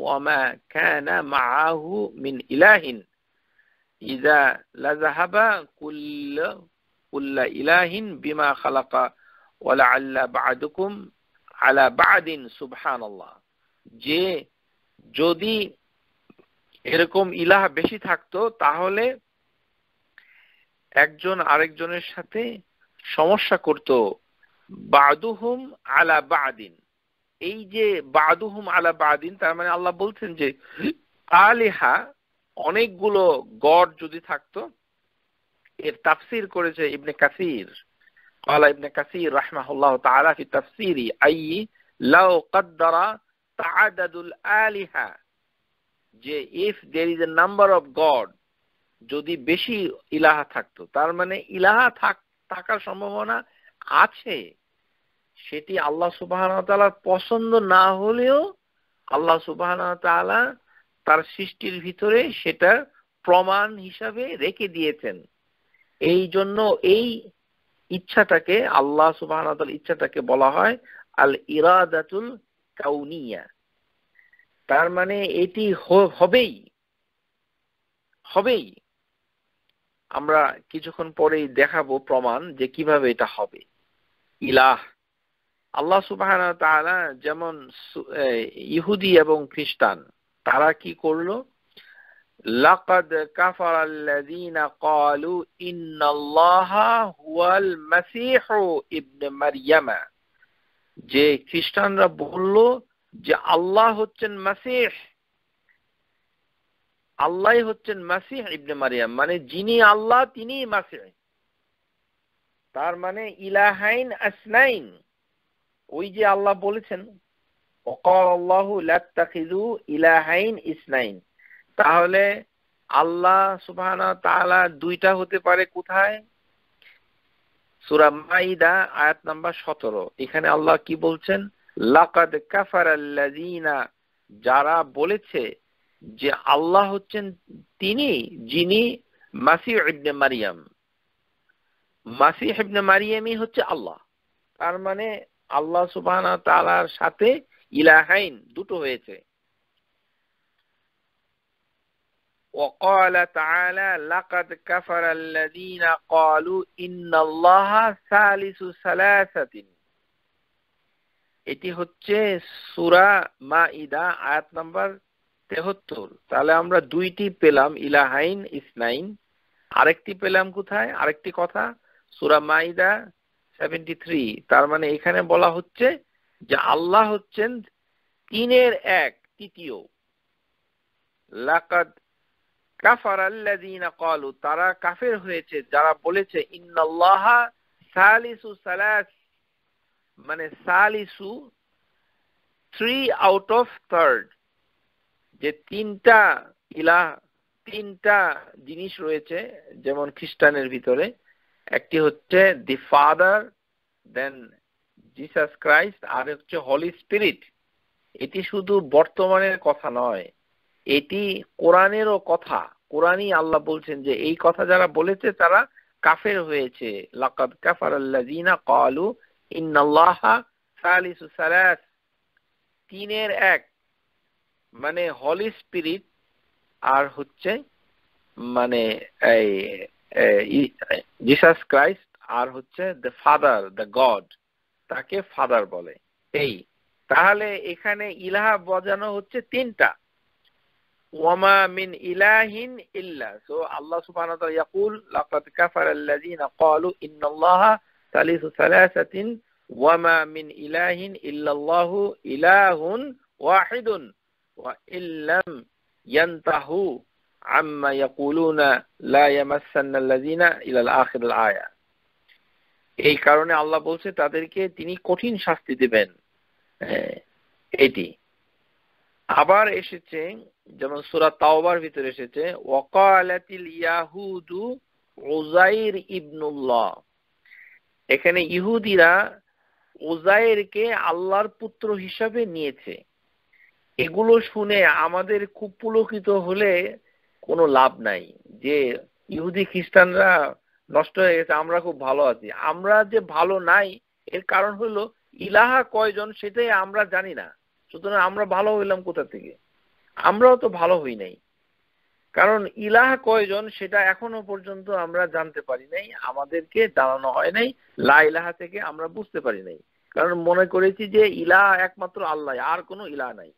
ওয়ামা কানা মাহু মিন ইলাহিন যে যদি এরকম ইলাহ বেশি থাকতো তাহলে একজন আরেকজনের সাথে সমস্যা করত বাদুহুম আলা বাদিন এই যে বাদুহুম আলা বাদিন তার মানে আল্লাহ বলছেন যে আলিহা অনেকগুলো গড যদি থাকতো এর তাফসির করেছে ইবনে কাসির আলা ইবনে কাসির রাহমাহুল্লাহ তাআলা ফি তাফসিরি আই أي لو তাআদাদুল আলিহা যে if there is a number of god যদি বেশি ইলাহা থাকতো তার মানে ইলাহা থাকার সম্ভাবনা আছে সেটি আল্লাহ সুবাহ পছন্দ না হলেও আল্লাহ সুবাহ তার সৃষ্টির ভিতরে সেটার প্রমাণ হিসাবে রেখে দিয়েছেন এই জন্য এই ইচ্ছাটাকে আল্লাহ সুবাহ ইচ্ছাটাকে বলা হয় আল ইরাদাতুল কাউনিয়া তার মানে এটি হবেই হবেই আমরা কিছুক্ষণ পরেই দেখাবো প্রমাণ যে কিভাবে এটা হবে ইলাহ আল্লাহ সুবাহ যেমন ইহুদি এবং খ্রিস্টান তারা কি করলো লাকাদ কাফার আল্লাযীনা ক্বালু ইন্নাল্লাহা হুয়াল মাসীহ ইবনে মারইয়ামা যে খ্রিস্টানরা বলল যে আল্লাহ হচ্ছেন মাসিহ আল্লাহ হচ্ছেন মাসিহ ইবনে মারিয়াম মানে যিনি আল্লাহ তিনি মাসিহ তার মানে ইলাহাইন আসনাইন ওই যে আল্লাহ বলেছেন তাহলে আল্লাহ সুবাহ দুইটা হতে পারে কোথায় সুরা মাইদা আয়াত নাম্বার সতেরো এখানে আল্লাহ কি বলছেন যারা বলেছে যে আল্লাহ হচ্ছেন তিনি যিনি মাসিহ ইবনে মারিয়াম মাসিহ ইবনে মারিয়ামই হচ্ছে আল্লাহ তার মানে আল্লাহ সুবাহ তাআলার সাথে ইলাহাইন দুটো হয়েছে এটি হচ্ছে সুরা মা ইদা আয়াত নাম্বার তেহত্তর তাহলে আমরা দুইটি পেলাম ইলাহাইন ইসনাইন আরেকটি পেলাম কোথায় আরেকটি কথা সুরা মা ইদা সেভেন্টি তার মানে এখানে বলা হচ্ছে যে আল্লাহ হচ্ছেন তিনের এক তৃতীয় লাকাদ কাফার আল্লাযীনা ক্বালু তারা কাফের হয়েছে যারা বলেছে ইন্নাল্লাহা সালিসু সালাস মানে সালিসু থ্রি আউট অফ থার্ড যে তিনটা ইলাহ তিনটা জিনিস রয়েছে যেমন খ্রিস্টানের ভিতরে একটি হচ্ছে the father then Jesus Christ আর হচ্ছে হলি স্পিরিট এটি শুধু বর্তমানের কথা নয় এটি কোরআনেরও কথা কোরআনই আল্লাহ বলছেন যে এই কথা যারা বলেছে তারা কাফের হয়েছে লাকাদ কাফার ক্বালু ইন্নাল্লাহা সালিসু সালাস তিনের এক মানে হলি স্পিরিট আর হচ্ছে মানে এই জিসাস ক্রাইস্ট আর হচ্ছে দ্য ফাদার দ্য গড তাকে ফাদার বলে এই তাহলে এখানে ইলাহা বজানো হচ্ছে তিনটা ওয়ামা মিন ইলাহিন ইল্লা সো আল্লাহ সুবহানাহু ওয়া তাআলা ইয়াকুল লাকাদ কাফারা আল্লাযিনা ক্বালু ইন্নাল্লাহা সালিসু সালাসাতিন ওয়ামা মিন ইলাহিন ইল্লাল্লাহু ইলাহুন ওয়াহিদুন ওয়া ইল্লাম ইয়ানতাহু আম্মা ইয়াকুলুনা লা ইয়ামাসান্না আল্লাযিনা ইলাল আখিরিল আয়া এই কারণে আল্লাহ বলছে তাদেরকে তিনি কঠিন শাস্তি দেবেন এটি আবার এসেছে যেমন সুরা তাওবার ভিতরে এসেছে ইয়াহুদু ওজাইর ইবনুল্লাহ এখানে ইহুদিরা ওজাইরকে আল্লাহর পুত্র হিসাবে নিয়েছে এগুলো শুনে আমাদের খুব পুলকিত হলে কোনো লাভ নাই যে ইহুদি খ্রিস্টানরা নষ্ট হয়ে গেছে আমরা খুব ভালো আছি আমরা যে ভালো নাই এর কারণ হলো ইলাহা কয়জন সেটাই আমরা জানি না সুতরাং আমরা ভালো হইলাম কোথা থেকে আমরাও তো ভালো হই নাই কারণ ইলাহা কয়জন সেটা এখনো পর্যন্ত আমরা জানতে পারি নাই আমাদেরকে জানানো হয় নাই লা ইলাহা থেকে আমরা বুঝতে পারি নাই কারণ মনে করেছি যে ইলাহ একমাত্র আল্লাহ আর কোনো ইলাহ নাই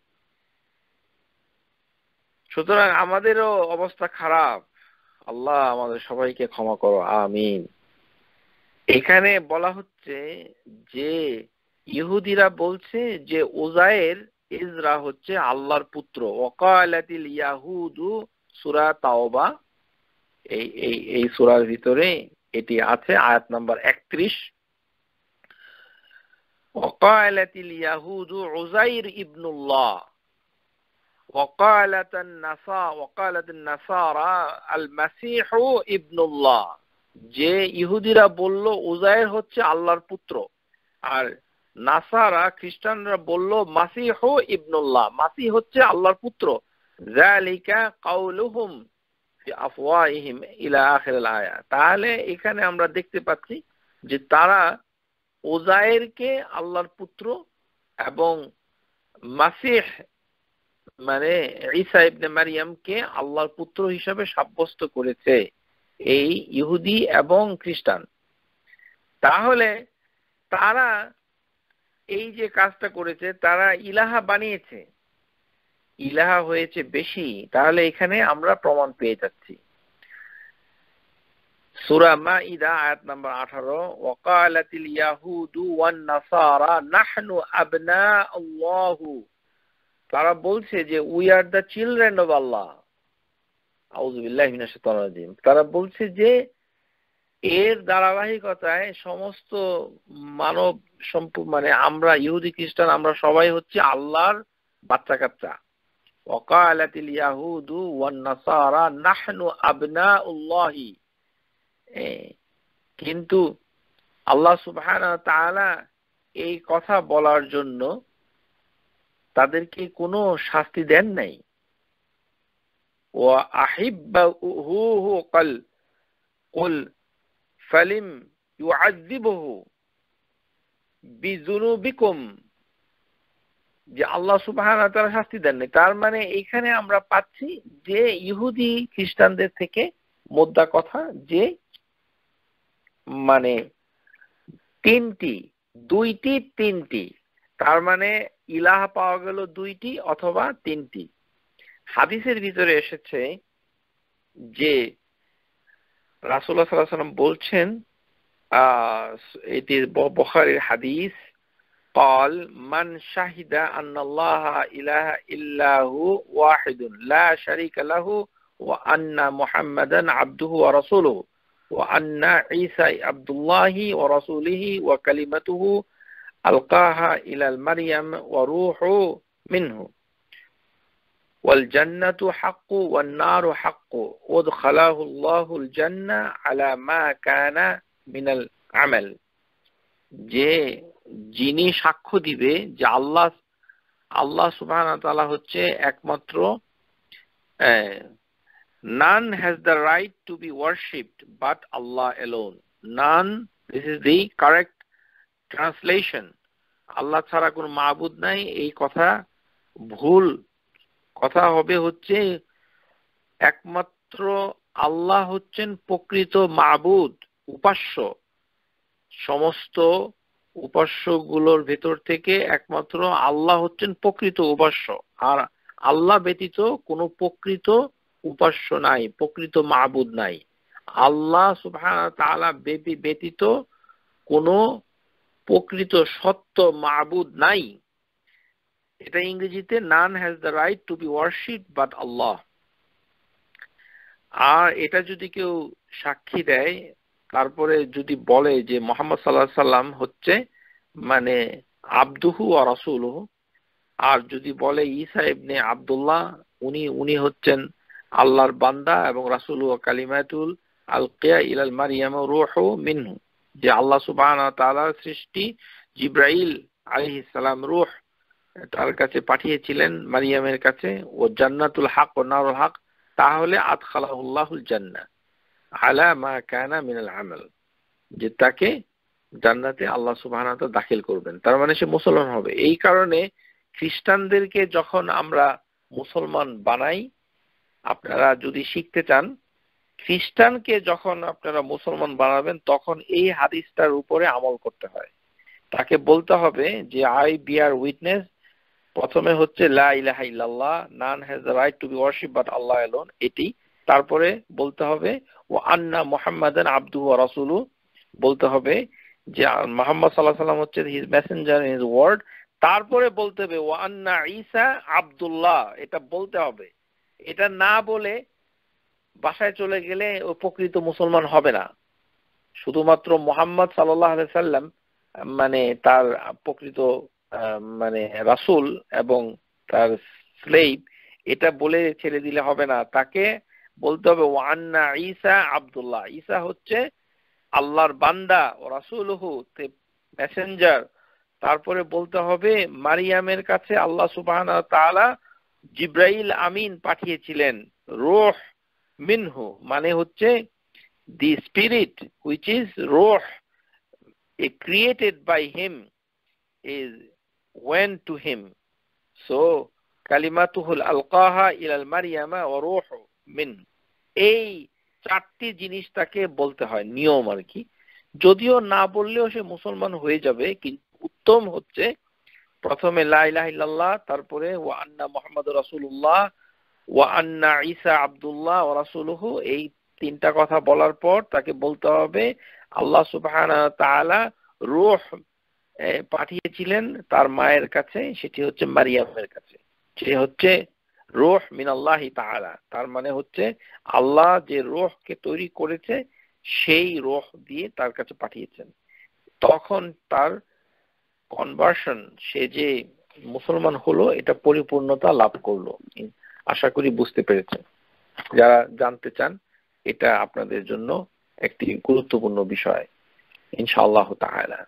সুতরাং আমাদেরও অবস্থা খারাপ আল্লাহ আমাদের সবাইকে ক্ষমা করো আমিন এখানে বলা হচ্ছে যে ইহুদিরা বলছে যে ওজায়ের ইজরা হচ্ছে আল্লাহর পুত্র ওকালাতিল ইয়াহুদু সুরা তাওবা এই এই এই সুরার ভিতরে এটি আছে আয়াত নাম্বার একত্রিশ ওকালাতিল ইয়াহুদু ওজাইর ইবনুল্লাহ وقالت النصا وقالت النصارى المسيح ابن الله যে ইহুদিরা বলল উজায়ের হচ্ছে আল্লাহর পুত্র আর নাসারা খ্রিস্টানরা বলল মাসিহ ইবনুল্লাহ মাসি হচ্ছে আল্লাহর পুত্র জালিকা কাউলুহুম আফওয়াহিম ইলা আখিরাল আয়া তাহলে এখানে আমরা দেখতে পাচ্ছি যে তারা ওজায়েরকে আল্লাহর পুত্র এবং মাসিহ মানে ঈসা ইবনে মারিয়ামকে আল্লাহর পুত্র হিসাবে সাব্যস্ত করেছে এই ইহুদি এবং খ্রিস্টান তাহলে তারা এই যে কাজটা করেছে তারা ইলাহা বানিয়েছে ইলাহা হয়েছে বেশি তাহলে এখানে আমরা প্রমাণ পেয়ে যাচ্ছি সুরা ইদা আয়াত নাম্বার আঠারো তারা বলছে যে we are the children of Allah তারা বলছে যে এর ধারাবাহিকতায় সমস্ত মানব মানে আমরা ইহুদি খ্রিস্টান আমরা সবাই হচ্ছে আল্লাহর বাচ্চা কাচ্চা ওকালাতিল ইয়াহুদু ওয়ান নাসারা নাহনু আবনাউল্লাহি কিন্তু আল্লাহ সুবহানাহু তাআলা এই কথা বলার জন্য তাদেরকে কোনো শাস্তি দেন নাই ও আহিবাহিম যে আল্লাহ সুবহান তারা শাস্তি নাই তার মানে এখানে আমরা পাচ্ছি যে ইহুদি খ্রিস্টানদের থেকে মোদ্দা কথা যে মানে তিনটি দুইটি তিনটি তার মানে ইলাহ পাওয়া গেল দুইটি অথবা তিনটি হাদিসের ভিতরে এসেছে যে রাসুল্লাহ সাল্লাহ সাল্লাম বলছেন এটি বখারের হাদিস قال من شهد أن الله إله إلا هو واحد لا شريك له وأن محمدا عبده ورسوله وأن عيسى عبد الله ورسوله وكلمته ألقاها إلى المريم وروح منه والجنة حق والنار حق وادخلاه الله الجنة على ما كان من العمل যে যিনি সাক্ষ্য দিবে যে আল্লাহ আল্লাহ সুবহান তাআলা হচ্ছে একমাত্র none has the right to be worshipped but Allah alone none this is the correct translation Allah ছাড়া কোনো মাহবুদ নাই এই কথা ভুল কথা হবে হচ্ছে একমাত্র আল্লাহ হচ্ছেন প্রকৃত মাহবুদ উপাস্য সমস্ত উপাস্যগুলোর ভেতর থেকে একমাত্র আল্লাহ হচ্ছেন প্রকৃত উপাস্য আর আল্লাহ ব্যতীত কোনো প্রকৃত উপাস্য নাই প্রকৃত মাহবুদ নাই আল্লাহ সুবাহ ব্যতীত কোনো প্রকৃত সত্য মাবুদ নাই এটা ইংরেজিতে none has the right to be worship but Allah আর এটা যদি কেউ সাক্ষী দেয় তারপরে যদি বলে যে মোহাম্মদ সাল্লাহ সাল্লাম হচ্ছে মানে আব্দুহু আর রাসুলহু আর যদি বলে ইসা ইবনে আবদুল্লাহ উনি উনি হচ্ছেন আল্লাহর বান্দা এবং রাসুল ও কালিমাতুল আল কেয়া ইলাল মারিয়াম রুহ মিনহু যে আল্লাহ সুবাহ তালার সৃষ্টি জিব্রাইল আলি ইসালাম রুহ তার কাছে পাঠিয়েছিলেন মারিয়ামের কাছে ও জান্নাতুল হাক ও নারুল হাক তাহলে আতখালাহুল্লাহুল জান্না আলা মা কানা মিনাল আমল যে তাকে জান্নাতে আল্লাহ সুবাহ দাখিল করবেন তার মানে সে মুসলমান হবে এই কারণে খ্রিস্টানদেরকে যখন আমরা মুসলমান বানাই আপনারা যদি শিখতে চান খ্রিস্টানকে যখন আপনারা মুসলমান বানাবেন তখন এই হাদিসটার উপরে আমল করতে হয় তাকে বলতে হবে যে আই বিয়ার উইটনেস প্রথমে হচ্ছে লা ইলাহা ইল্লাল্লাহ none has the right to be but Allah alone এটি তারপরে বলতে হবে ও আন্না মোহাম্মদান আব্দু বলতে হবে যে মোহাম্মদ সাল্লাহ হচ্ছে হিজ মেসেঞ্জার হিজ ওয়ার্ড তারপরে বলতে হবে ও আন্না ঈসা এটা বলতে হবে এটা না বলে বাসায় চলে গেলে ও প্রকৃত মুসলমান হবে না শুধুমাত্র মোহাম্মদ সাল্লাম মানে তার প্রকৃত মানে রাসুল এবং তার স্লেব এটা বলে ছেড়ে দিলে হবে না তাকে বলতে হবে ওয়ান্না ঈসা আবদুল্লাহ ঈসা হচ্ছে আল্লাহর বান্দা ও হু মেসেঞ্জার তারপরে বলতে হবে মারিয়ামের কাছে আল্লাহ সুবাহ জিব্রাইল আমিন পাঠিয়েছিলেন রোহ মিনহু মানে হচ্ছে দি স্পিরিট হুইচ ইজ রোহ created by him is when to him so কালিমাতুহুল আলকাহা ইল আল মারিয়ামা ও রোহ মিন এই চারটি জিনিস তাকে বলতে হয় নিয়ম আর কি যদিও না বললেও সে মুসলমান হয়ে যাবে কিন্তু উত্তম হচ্ছে প্রথমে লাইলাহ তারপরে ও আন্না মোহাম্মদ রাসুল্লাহ ওয়ান্না ইসা আবদুল্লাহ ওরাসুলহু এই তিনটা কথা বলার পর তাকে বলতে হবে আল্লাহ সুবাহান তালা রোহ পাঠিয়েছিলেন তার মায়ের কাছে সেটি হচ্ছে মারিয়ামের কাছে সে হচ্ছে রোহ মিন আল্লাহ তাহারা তার মানে হচ্ছে আল্লাহ যে রোহকে তৈরি করেছে সেই রোহ দিয়ে তার কাছে পাঠিয়েছেন তখন তার কনভার্সন সে যে মুসলমান হলো এটা পরিপূর্ণতা লাভ করলো আশা করি বুঝতে পেরেছেন যারা জানতে চান এটা আপনাদের জন্য একটি গুরুত্বপূর্ণ বিষয় ইনশাআল্লাহ তাহলে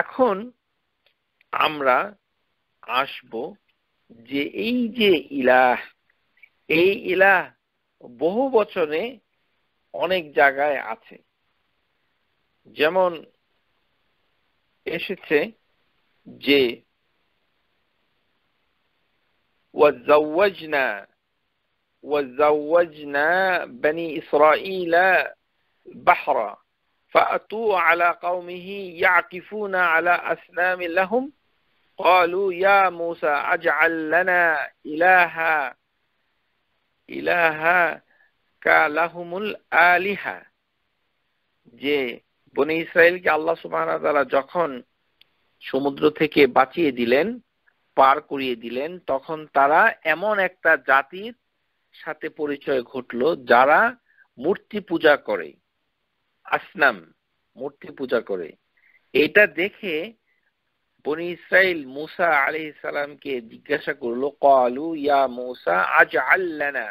এখন আমরা আসব যে এই যে ইলাহ এই ইলাহ বহু বচনে অনেক জায়গায় আছে যেমন এসেছে যে وزوجنا وزوجنا بني إسرائيل بحرا فأتوا على قومه يعكفون على أسنام لهم قالوا يا موسى اجعل لنا إلها إلها كلهم الآلهة যে বনে ইসরায়েলকে আল্লাহ সুবাহ যখন সমুদ্র থেকে বাঁচিয়ে দিলেন পার করিয়ে দিলেন তখন তারা এমন একটা জাতির সাথে পরিচয় ঘটলো যারা মূর্তি পূজা করে আসনাম মূর্তি পূজা করে এটা দেখে বনি ইসরাইল মুসা আলি ইসালামকে জিজ্ঞাসা করলো কলু ইয়া মুসা আজ আল্লানা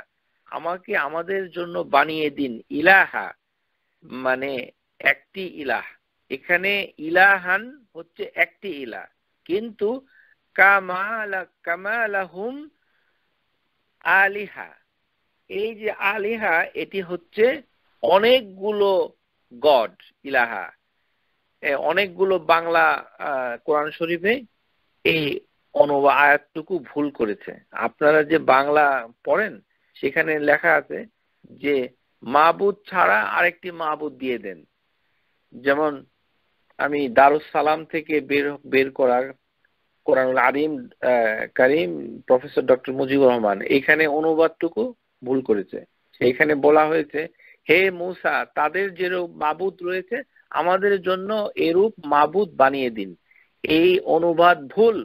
আমাকে আমাদের জন্য বানিয়ে দিন ইলাহা মানে একটি ইলাহ এখানে ইলাহান হচ্ছে একটি ইলাহ কিন্তু কামালাহুম আলিহা এই যে আলিহা এটি হচ্ছে অনেকগুলো গড ইলাহা অনেকগুলো বাংলা কোরআন শরীফে এই অনুবা আয়াতটুকু ভুল করেছে আপনারা যে বাংলা পড়েন সেখানে লেখা আছে যে মাহবুদ ছাড়া আরেকটি মাহবুদ দিয়ে দেন যেমন আমি দারুস সালাম থেকে বের বের করার কোরআনুল আদিম কারিম প্রফেসর ডক্টর মুজিবুর রহমান এখানে অনুবাদটুকু ভুল করেছে এখানে বলা হয়েছে হে মুসা তাদের যেরূপ মাবুদ রয়েছে আমাদের জন্য এরূপ মাবুদ বানিয়ে দিন এই অনুবাদ ভুল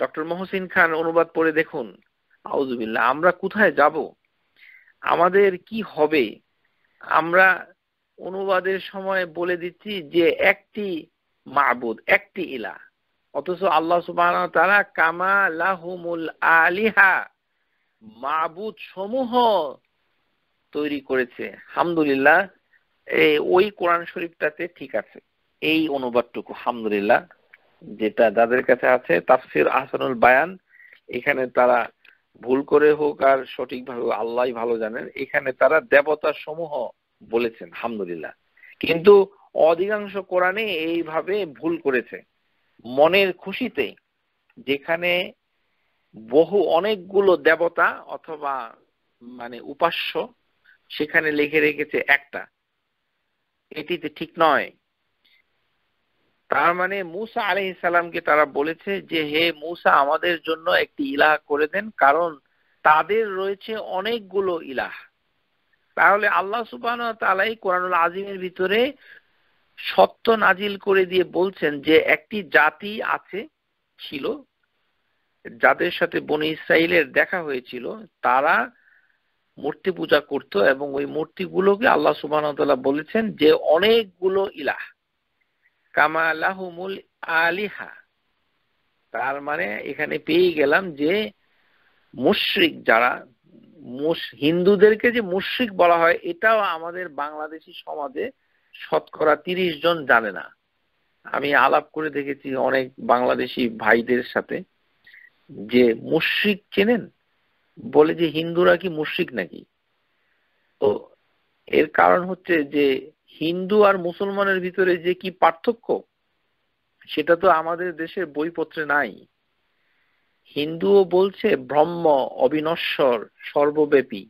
ডক্টর মহসিন খান অনুবাদ পড়ে দেখুন আউজুবিল্লা আমরা কোথায় যাব আমাদের কি হবে আমরা অনুবাদের সময় বলে দিচ্ছি যে একটি মাবুদ একটি ইলা অথচ আল্লাহ সুবাহ তারা কামা লাহুমুল আলিহা মাবুদ সমূহ তৈরি করেছে হামদুলিল্লাহ ওই কোরআন শরীফটাতে ঠিক আছে এই অনুবাদটুকু হামদুলিল্লাহ যেটা যাদের কাছে আছে তাফসির আহসানুল বায়ান এখানে তারা ভুল করে হোক আর সঠিকভাবে আল্লাহ ভালো জানেন এখানে তারা দেবতা সমূহ বলেছেন হামদুলিল্লাহ কিন্তু অধিকাংশ কোরআনে এইভাবে ভুল করেছে মনের খুশিতে যেখানে বহু অনেকগুলো দেবতা অথবা মানে উপাস্য সেখানে লিখে রেখেছে একটা এটিতে ঠিক নয় তার মানে মুসা আলহ ইসালামকে তারা বলেছে যে হে মুসা আমাদের জন্য একটি ইলাহ করে দেন কারণ তাদের রয়েছে অনেকগুলো ইলাহ তাহলে আল্লাহ সুবাহ তালাই কোরআনুল আজিমের ভিতরে সত্য নাজিল করে দিয়ে বলছেন যে একটি জাতি আছে ছিল যাদের সাথে বনে ইসরায়েলের দেখা হয়েছিল তারা মূর্তি পূজা করত এবং ওই মূর্তিগুলোকে আল্লাহ সুবান বলেছেন যে অনেকগুলো ইলাহ কামালাহুমুল আলিহা তার মানে এখানে পেয়ে গেলাম যে মুশ্রিক যারা হিন্দুদেরকে যে মুশ্রিক বলা হয় এটাও আমাদের বাংলাদেশি সমাজে শতকরা তিরিশ জন জানে না আমি আলাপ করে দেখেছি অনেক বাংলাদেশি ভাইদের সাথে যে মুশ্রিক চেনেন বলে যে হিন্দুরা কি মুশ্রিক নাকি তো এর কারণ হচ্ছে যে হিন্দু আর মুসলমানের ভিতরে যে কি পার্থক্য সেটা তো আমাদের দেশের বইপত্রে নাই হিন্দুও বলছে ব্রহ্ম অবিনশ্বর সর্বব্যাপী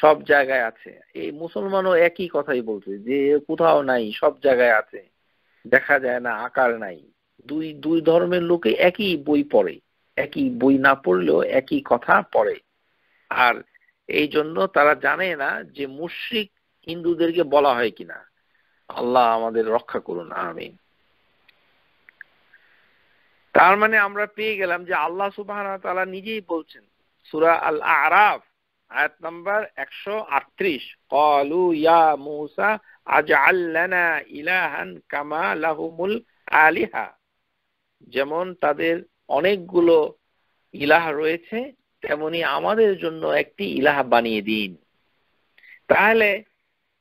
সব জায়গায় আছে এই মুসলমানও একই কথাই বলছে যে কোথাও নাই সব জায়গায় আছে দেখা যায় না আকার নাই দুই দুই ধর্মের লোকে একই বই পড়ে একই বই না পড়লেও একই কথা পড়ে আর এই জন্য তারা জানে না যে মুশ্রিক হিন্দুদেরকে বলা হয় কিনা আল্লাহ আমাদের রক্ষা করুন আমিন তার মানে আমরা পেয়ে গেলাম যে আল্লাহ সুবাহ তারা নিজেই বলছেন সুরা আল আরাফ আয়াত নাম্বার একশো আটত্রিশ কলু ইয়া মুসা আজ আল্লানা ইলাহান কামা লাহুমুল আলিহা যেমন তাদের অনেকগুলো ইলাহ রয়েছে তেমনি আমাদের জন্য একটি ইলাহ বানিয়ে দিন তাহলে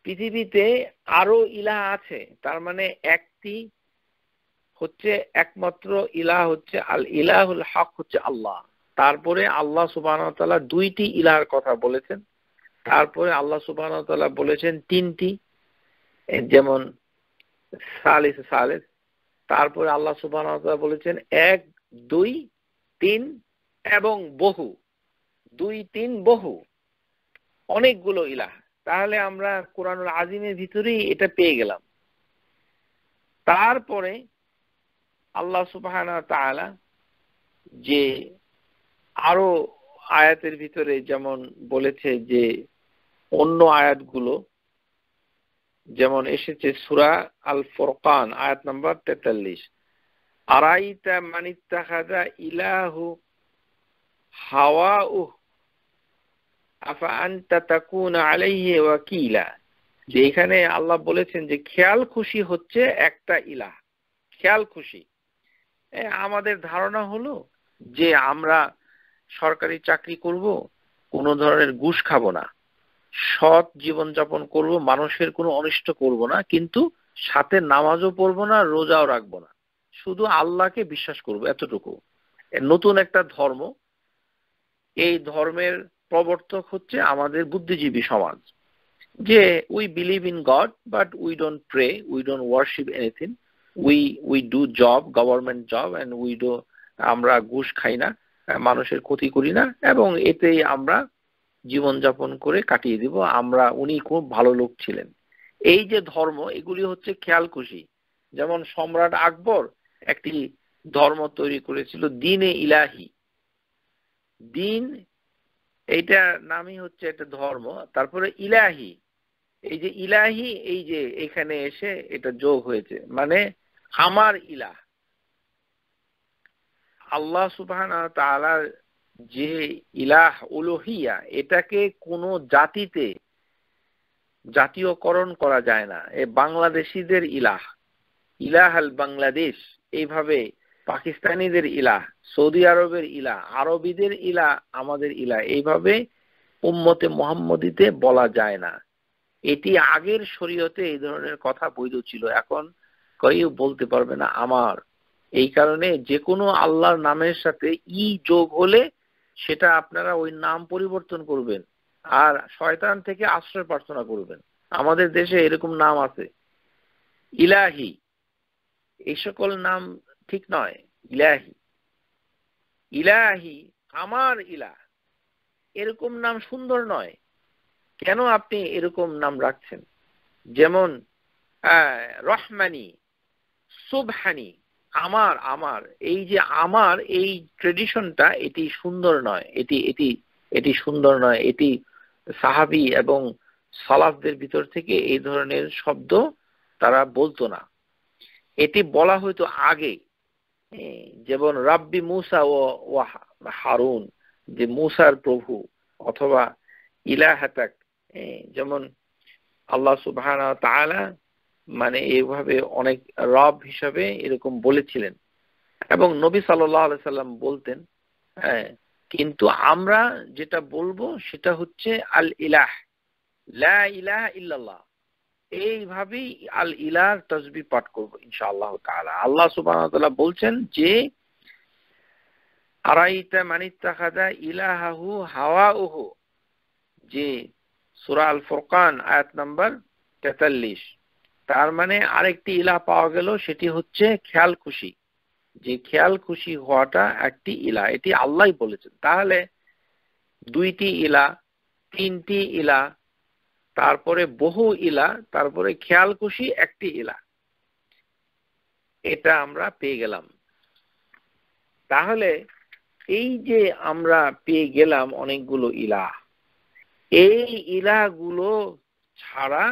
পৃথিবীতে আরো ইলাহ আছে তার মানে একটি হচ্ছে একমাত্র ইলাহ হচ্ছে আল ইলাহুল হক হচ্ছে আল্লাহ তারপরে আল্লাহ সুবাহতালা দুইটি ইলার কথা বলেছেন তারপরে আল্লাহ সুবাহতালা বলেছেন তিনটি যেমন সালিস সালেস তারপরে আল্লাহ সুবাহতালা বলেছেন এক দুই তিন এবং বহু দুই তিন বহু অনেকগুলো ইলাহ তাহলে আমরা কোরআনুল আজিমের ভিতরেই এটা পেয়ে গেলাম তারপরে আল্লাহ সুবাহ যে আরো আয়াতের ভিতরে যেমন বলেছে যে অন্য আয়াতগুলো যেমন এসেছে সুরা আল ফরকান আয়াত নাম্বার তেতাল্লিশ আরাইতা মানিত্তাহাদা ইলাহু হাওয়া উহ আফা আন্তা তাকুন আলাইহে ওয়াকিলা যে এখানে আল্লাহ বলেছেন যে খেয়াল খুশি হচ্ছে একটা ইলাহ খেয়াল খুশি আমাদের ধারণা হলো যে আমরা সরকারি চাকরি করব কোন ধরনের ঘুষ খাব না সৎ জীবনযাপন করব মানুষের কোনো অনিষ্ট করব না কিন্তু সাথে নামাজও পড়বো না রোজাও রাখবো না শুধু আল্লাহকে বিশ্বাস করব এতটুকু নতুন একটা ধর্ম এই ধর্মের প্রবর্তক হচ্ছে আমাদের বুদ্ধিজীবী সমাজ যে we believe in god but we don't pray we don't worship anything we we do job government job and we do আমরা ঘুষ খাই না মানুষের ক্ষতি করি না এবং এতেই আমরা জীবনযাপন করে কাটিয়ে দিব আমরা উনি খুব ভালো লোক ছিলেন এই যে ধর্ম এগুলি হচ্ছে খেয়াল খুশি যেমন সম্রাট আকবর একটি ধর্ম তৈরি করেছিল দিনে ইলাহি দিন এইটা নামই হচ্ছে একটা ধর্ম তারপরে ইলাহি এই যে ইলাহি এই যে এখানে এসে এটা যোগ হয়েছে মানে আমার ইলাহ আল্লাহ সুবাহ তালার যে ইলাহ উলোহিয়া এটাকে কোনো জাতিতে জাতীয়করণ করা যায় না এ বাংলাদেশিদের ইলাহ ইলাহ আল বাংলাদেশ এইভাবে পাকিস্তানিদের ইলাহ সৌদি আরবের ইলাহ আরবিদের ইলাহ আমাদের ইলাহ এইভাবে উম্মতে মোহাম্মদিতে বলা যায় না এটি আগের শরীয়তে এই ধরনের কথা বৈধ ছিল এখন কেউ বলতে পারবে না আমার এই কারণে যে কোনো আল্লাহর নামের সাথে ই যোগ হলে সেটা আপনারা ওই নাম পরিবর্তন করবেন আর শয়তান থেকে আশ্রয় প্রার্থনা করবেন আমাদের দেশে এরকম নাম আছে ইলাহি এই সকল নাম ঠিক নয় ইলাহি ইলাহি আমার ইলা এরকম নাম সুন্দর নয় কেন আপনি এরকম নাম রাখছেন যেমন রহমানি সুবহানি আমার আমার এই যে আমার এই ট্রেডিশনটা এটি সুন্দর নয় এটি এটি এটি সুন্দর নয় এটি সাহাবি এবং সালাফদের ভিতর থেকে এই ধরনের শব্দ তারা বলতো না এটি বলা হয়তো আগে যেমন রাব্বি মুসা ও হারুন যে মুসার প্রভু অথবা ইলাহাতাক যেমন আল্লাহ সুবাহ মানে এইভাবে অনেক রব হিসাবে এরকম বলেছিলেন এবং নবী সাল্লাম বলতেন হ্যাঁ কিন্তু আমরা যেটা বলবো সেটা হচ্ছে আল ইলাহ লা ইলাহ ইল্লাল্লাহ এইভাবেই আল ইলাহ তসবি পাঠ করবো ইনশাআল্লাহ তালা আল্লাহ সুবাহ বলছেন যে আরাইতা মানিত্তাখাদা ইলাহাহু হাওয়াউহু যে সূরা আল আয়াত নাম্বার তেতাল্লিশ তার মানে আরেকটি ইলা পাওয়া গেল সেটি হচ্ছে খেয়াল খুশি যে খেয়াল খুশি হওয়াটা একটি ইলা এটি আল্লাহ বলেছেন তাহলে দুইটি ইলা তিনটি ইলা তারপরে বহু ইলা তারপরে খেয়াল খুশি একটি ইলা এটা আমরা পেয়ে গেলাম তাহলে এই যে আমরা পেয়ে গেলাম অনেকগুলো ইলা এই ইলাগুলো ছাড়া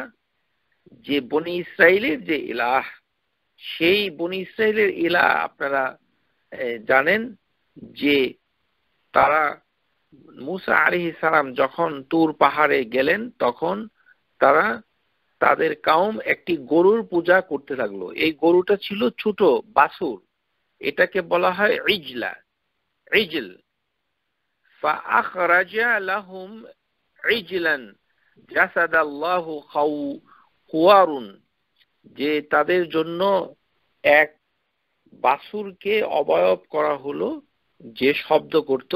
যে বনি ইসরায়েলের যে এলাহ সেই বনি ইসরায়েলের এলাহ আপনারা জানেন যে তারা মুসা আলি সালাম যখন তুর পাহাড়ে গেলেন তখন তারা তাদের কাউম একটি গরুর পূজা করতে লাগলো এই গরুটা ছিল ছোট বাসুর এটাকে বলা হয় ইজলা ইজল فأخرج لهم عجلا جسد الله কুয়ারুন যে তাদের জন্য এক বাসুরকে অবয়ব করা হলো যে শব্দ করত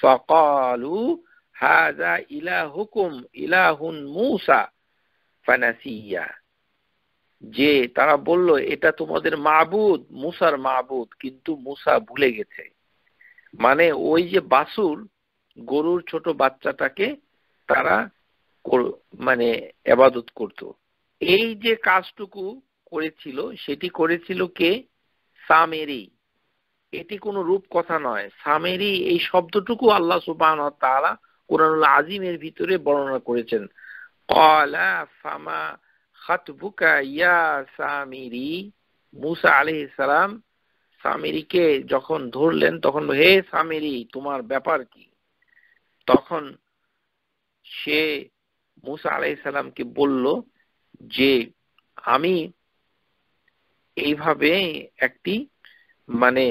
ফকালু হাজা হুকুম ইলাহুন মুসা ফানাসিয়া যে তারা বলল এটা তোমাদের মাবুদ মুসার মাবুদ কিন্তু মুসা ভুলে গেছে মানে ওই যে বাসুর গরুর ছোট বাচ্চাটাকে তারা মানে এবাদত করতো এই যে কাজটুকু করেছিল সেটি করেছিল কে সামেরি এটি কোনো রূপ কথা নয় সামেরি এই শব্দটুকু আল্লাহ সুবাহ তারা কোরআনুল আজিমের ভিতরে বর্ণনা করেছেন কলা ফামা ইয়া সামিরি মুসা আলি সালাম সামিরিকে যখন ধরলেন তখন হে সামিরি তোমার ব্যাপার কি তখন সে মুসা আলাই সালামকে বলল যে আমি এইভাবে একটি মানে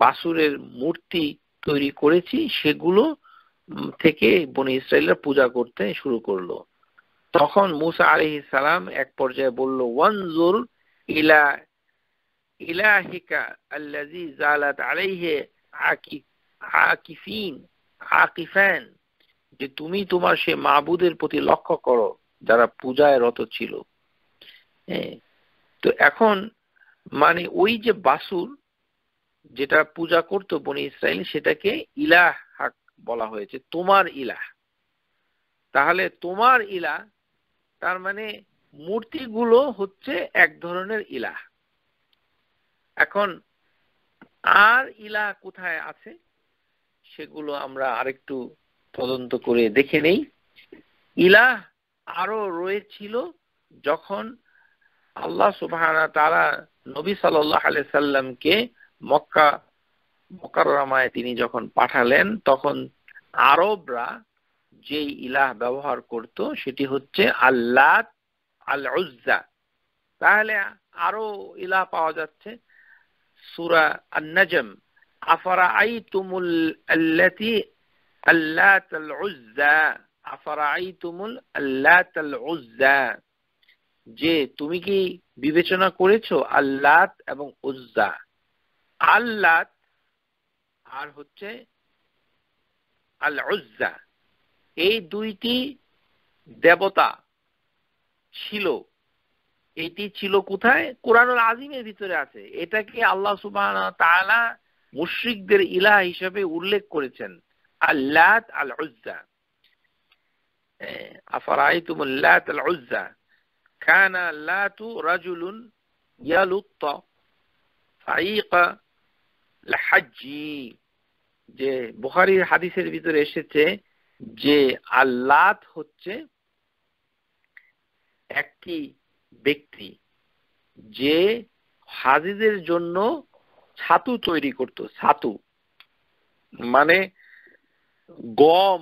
বাসুরের মূর্তি তৈরি করেছি সেগুলো থেকে বনি ইসরায়েলরা পূজা করতে শুরু করলো তখন মুসা আলি সালাম এক পর্যায়ে বলল ওয়ান ওয়ানজুর ইলা ইলাহিকা আল্লাজি জালাত আলাইহে আকিফিন আকিফান যে তুমি তোমার সে মাবুদের প্রতি লক্ষ্য করো যারা পূজায় রত ছিল তো এখন মানে ওই যে বাসুর যেটা পূজা করত বনি ইসরায়েল সেটাকে ইলাহ হাক বলা হয়েছে তোমার ইলাহ তাহলে তোমার ইলাহ তার মানে মূর্তিগুলো হচ্ছে এক ধরনের ইলাহ এখন আর ইলা কোথায় আছে সেগুলো আমরা আরেকটু তদন্ত করে দেখে নেই ইলাহ আরো রয়েছিল যখন আল্লাহ সুবাহানা তারা নবী সাল্লাহ সাল্লামকে মক্কা মকাররামায় তিনি যখন পাঠালেন তখন আরবরা যে ইলাহ ব্যবহার করত সেটি হচ্ছে আল্লাহ আল উজ্জা তাহলে আরো ইলাহ পাওয়া যাচ্ছে সুরা আন্নাজম আফারা আই তুমুল আল্লাতি আল্লাহ আল উজ্জা আফারাইতুমুল আল্লাতাল উজ্জা যে তুমি কি বিবেচনা করেছো আল্লাত এবং উজ্জা আল্লাত আর হচ্ছে আল উজ্জা এই দুইটি দেবতা ছিল এটি ছিল কোথায় কোরআনুল আজিমের ভিতরে আছে এটাকে আল্লাহ সুবাহ তালা মুশ্রিকদের ইলাহ হিসেবে উল্লেখ করেছেন আল্লাত আল উজ্জা আফারাইতুম লাত যে হাদিসের ভিতরে এসেছে যে আল্লাত হচ্ছে একটি ব্যক্তি যে হাজিদের জন্য ছাতু তৈরি করত ছাতু মানে গম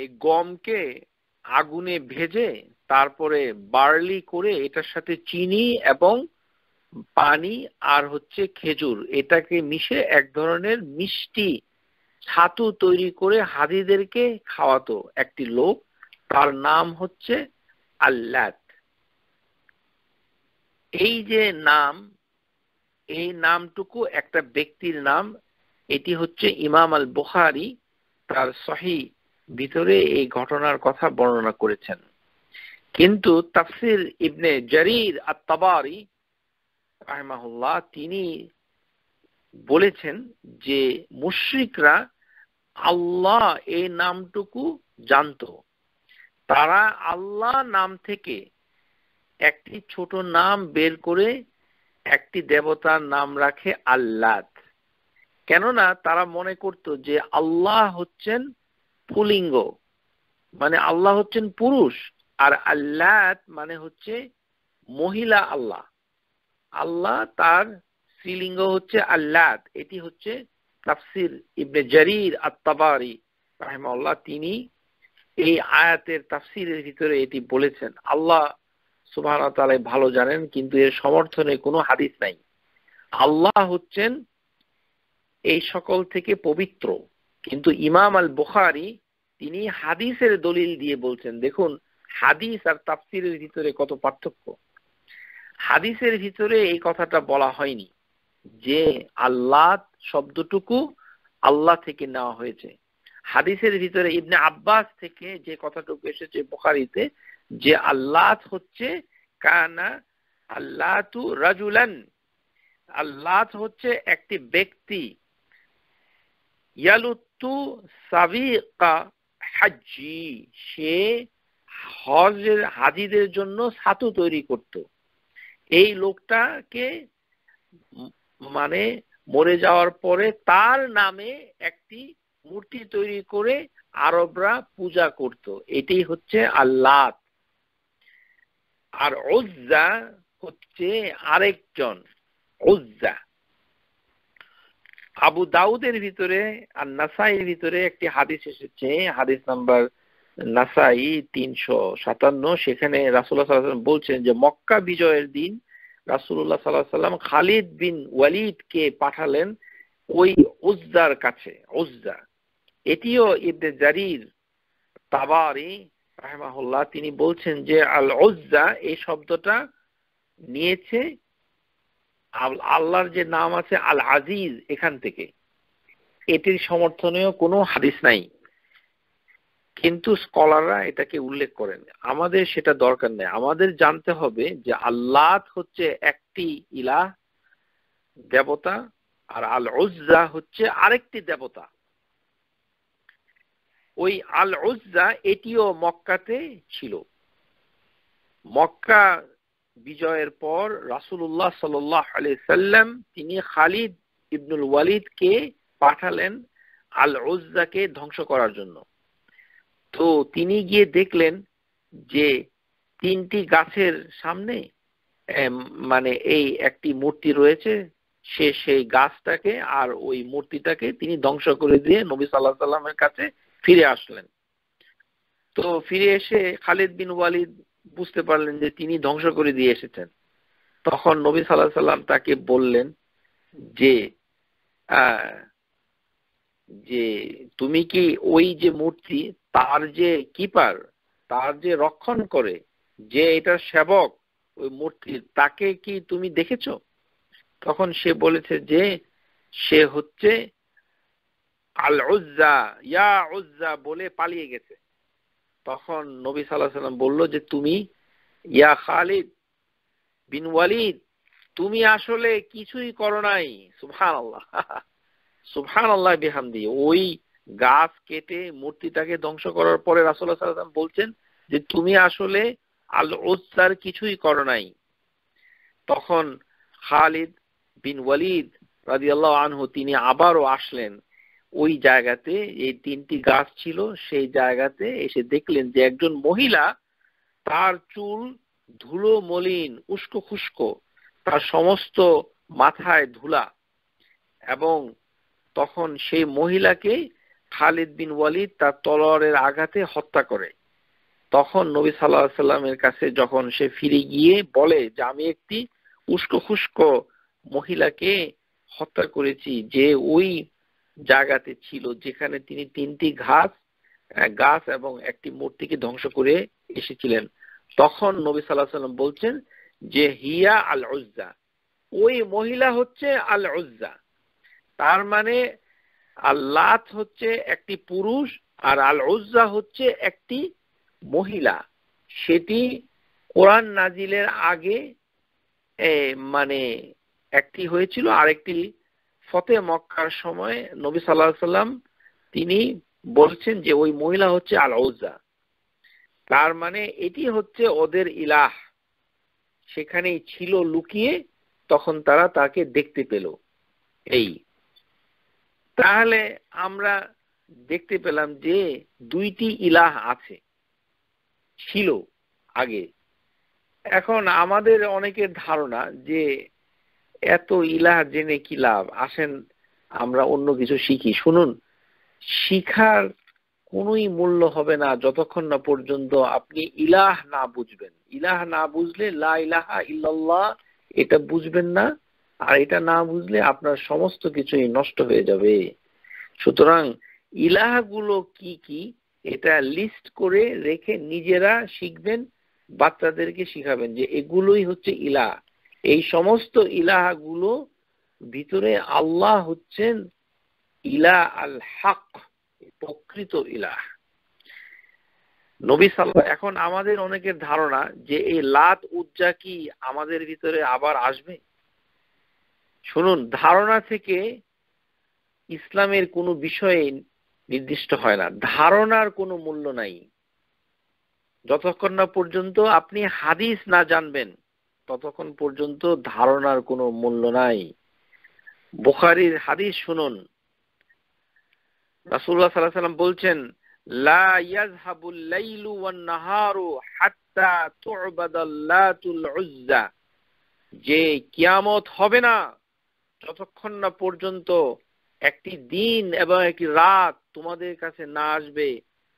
এই গমকে আগুনে ভেজে তারপরে বার্লি করে এটার সাথে চিনি এবং পানি আর হচ্ছে খেজুর এটাকে মিশে এক ধরনের মিষ্টি ছাতু তৈরি করে হাদিদেরকে খাওয়াতো একটি লোক তার নাম হচ্ছে আল্লাত এই যে নাম এই নামটুকু একটা ব্যক্তির নাম এটি হচ্ছে ইমাম আল বুখারি তার সহি ভিতরে এই ঘটনার কথা বর্ণনা করেছেন কিন্তু তাফসির ইবনে জারির আত্মাবারি রাহমাহুল্লাহ তিনি বলেছেন যে মুশ্রিকরা আল্লাহ এই নামটুকু জানত তারা আল্লাহ নাম থেকে একটি ছোট নাম বের করে একটি দেবতার নাম রাখে আল্লাহ কেননা তারা মনে করত যে আল্লাহ হচ্ছেন পুলিঙ্গ মানে আল্লাহ হচ্ছেন পুরুষ আর আল্লাত মানে হচ্ছে মহিলা আল্লাহ আল্লাহ তার স্ত্রীলিঙ্গ হচ্ছে আল্লাত এটি হচ্ছে তাফসির ইবনে জারির আত্মাবারি রাহেমাল্লাহ তিনি এই আয়াতের তাফসিরের ভিতরে এটি বলেছেন আল্লাহ সুবাহ তালাই ভালো জানেন কিন্তু এর সমর্থনে কোনো হাদিস নাই আল্লাহ হচ্ছেন এই সকল থেকে পবিত্র কিন্তু ইমাম আল বুখারি তিনি হাদিসের দলিল দিয়ে বলছেন দেখুন হাদিস আর তাফসিরের ভিতরে কত পার্থক্য হাদিসের ভিতরে এই কথাটা বলা হয়নি যে আল্লাহ শব্দটুকু আল্লাহ থেকে নেওয়া হয়েছে হাদিসের ভিতরে ইবনে আব্বাস থেকে যে কথাটুকু এসেছে বোখারিতে যে আল্লাহ হচ্ছে কানা আল্লাহ তু রাজুলান আল্লাহ হচ্ছে একটি ব্যক্তি ইয়ালুত তু সাবিকা হাজি সে হজের হাজিদের জন্য সাতু তৈরি করত এই লোকটাকে মানে মরে যাওয়ার পরে তার নামে একটি মূর্তি তৈরি করে আরবরা পূজা করত এটি হচ্ছে আল্লাহ আর ওজ্জা হচ্ছে আরেকজন ওজ্জা আবু দাউদের ভিতরে আর নাসাইয়ের ভিতরে একটি হাদিস এসেছে হাদিস নাম্বার নাসাই তিনশো সাতান্ন সেখানে রাসুল্লাহ সাল্লাম বলছেন যে মক্কা বিজয়ের দিন রাসুল্লাহ সাল্লাহ সাল্লাম খালিদ বিন কে পাঠালেন ওই উজ্জার কাছে উজ্জা এটিও ইবনে জারির তাবারি রাহমাহুল্লাহ তিনি বলছেন যে আল উজ্জা এই শব্দটা নিয়েছে আল্লাহর যে নাম আছে আল আজিজ এখান থেকে এটির সমর্থনীয় কোনো হাদিস নাই কিন্তু স্কলাররা এটাকে উল্লেখ করেন আমাদের সেটা দরকার নেই আমাদের জানতে হবে যে আল্লাহ হচ্ছে একটি ইলা দেবতা আর আল উজ্জা হচ্ছে আরেকটি দেবতা ওই আল উজ্জা এটিও মক্কাতে ছিল মক্কা বিজয়ের পর রাসুল্লাহ সাল আলি সাল্লাম তিনি খালিদ ইবনুল ওয়ালিদকে পাঠালেন আল ওজ্জাকে ধ্বংস করার জন্য তো তিনি গিয়ে দেখলেন যে তিনটি গাছের সামনে মানে এই একটি মূর্তি রয়েছে সে সেই গাছটাকে আর ওই মূর্তিটাকে তিনি ধ্বংস করে দিয়ে নবী সাল্লাহ সাল্লামের কাছে ফিরে আসলেন তো ফিরে এসে খালিদ বিন ওয়ালিদ বুঝতে পারলেন যে তিনি ধ্বংস করে দিয়ে এসেছেন তখন নবী সাল্লাহ সাল্লাম তাকে বললেন যে যে তুমি কি ওই যে মূর্তি তার যে কিপার তার যে রক্ষণ করে যে এটা সেবক ওই মূর্তির তাকে কি তুমি দেখেছ তখন সে বলেছে যে সে হচ্ছে আল উজ্জা ইয়া উজ্জা বলে পালিয়ে গেছে তখন নবী সাল্লাম বলল যে তুমি ইয়া খালিদ বিন ওয়ালিদ তুমি আসলে কিছুই করো নাই সুফহান আল্লাহ *laughs* সুফান আল্লাহ দিয়ে ওই গাছ কেটে মূর্তিটাকে ধ্বংস করার পরে রাসুল্লাহ সাল্লাম বলছেন যে তুমি আসলে আল ওস্তার কিছুই করো নাই তখন খালিদ বিন ওয়ালিদ রাজি আল্লাহ আনহু তিনি আবারও আসলেন ওই জায়গাতে এই তিনটি গাছ ছিল সেই জায়গাতে এসে দেখলেন যে একজন মহিলা তার চুল ধুলো মলিন উস্কো খুস্কো তার সমস্ত মাথায় ধুলা এবং তখন সেই মহিলাকে খালিদ বিন ওয়ালিদ তার তলোয়ারের আঘাতে হত্যা করে তখন নবী সাল্লাহ সাল্লামের কাছে যখন সে ফিরে গিয়ে বলে যে আমি একটি উস্কো খুস্কো মহিলাকে হত্যা করেছি যে ওই জায়গাতে ছিল যেখানে তিনি তিনটি ঘাস গাছ এবং একটি মূর্তিকে ধ্বংস করে এসেছিলেন তখন নবী সাল্লাহ সাল্লাম বলছেন যে হিয়া আল উজ্জা ওই মহিলা হচ্ছে আল উজ্জা তার মানে আল্লাত হচ্ছে একটি পুরুষ আর আল উজ্জা হচ্ছে একটি মহিলা সেটি কোরআন নাজিলের আগে মানে একটি হয়েছিল আরেকটি ফতে মক্কার সময় নবী সাল্লাহ সাল্লাম তিনি বলছেন যে ওই মহিলা হচ্ছে আল ঔজা তার মানে এটি হচ্ছে ওদের ইলাহ সেখানে ছিল লুকিয়ে তখন তারা তাকে দেখতে পেল এই তাহলে আমরা দেখতে পেলাম যে দুইটি ইলাহ আছে ছিল আগে এখন আমাদের অনেকের ধারণা যে এত ইলাহ জেনে কি লাভ আসেন আমরা অন্য কিছু শিখি শুনুন শিখার কোনই মূল্য হবে না যতক্ষণ না পর্যন্ত আপনি ইলাহ না বুঝবেন ইলাহ না বুঝলে লা ইলাহা ইল্লাল্লাহ এটা বুঝবেন না আর এটা না বুঝলে আপনার সমস্ত কিছুই নষ্ট হয়ে যাবে সুতরাং ইলাহগুলো কি কি এটা লিস্ট করে রেখে নিজেরা শিখবেন বাচ্চাদেরকে শিখাবেন যে এগুলোই হচ্ছে ইলাহ এই সমস্ত ইলাহাগুলো ভিতরে আল্লাহ হচ্ছেন ইলা আল হক প্রকৃত ইলাহ নবী সাল্লাহ এখন আমাদের অনেকের ধারণা যে এই লাত উজ্জা কি আমাদের ভিতরে আবার আসবে শুনুন ধারণা থেকে ইসলামের কোনো বিষয়ে নির্দিষ্ট হয় না ধারণার কোনো মূল্য নাই যতক্ষণ না পর্যন্ত আপনি হাদিস না জানবেন ততক্ষণ পর্যন্ত ধারণার কোনো মূল্য নাই বুখারির হাদিস শুনুন রাসুল্লাহ সাল্লাহ সাল্লাম বলছেন লা ইয়াজহাবুল লাইলু ওয়ান নাহারু হাত্তা তু'বাদাল লাতুল উজ্জা যে কিয়ামত হবে না যতক্ষণ না পর্যন্ত একটি দিন এবং একটি রাত তোমাদের কাছে না আসবে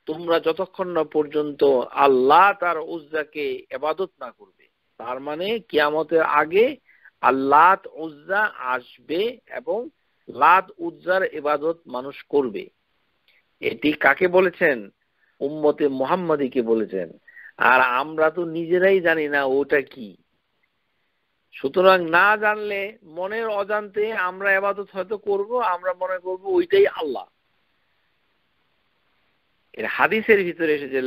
তোমরা যতক্ষণ না পর্যন্ত আল্লাহ তার উজ্জাকে এবাদত না করবে তার মানে কিয়ামতের আগে আর লাত উজ্জা আসবে এবং লাত উজ্জার এবাদত মানুষ করবে এটি কাকে বলেছেন উম্মতে মোহাম্মদীকে বলেছেন আর আমরা তো নিজেরাই জানি না ওটা কি সুতরাং না জানলে মনের অজান্তে আমরা এবাদত হয়তো করব আমরা মনে করব ওইটাই আল্লাহ এর হাদিসের ভিতরে এসেছে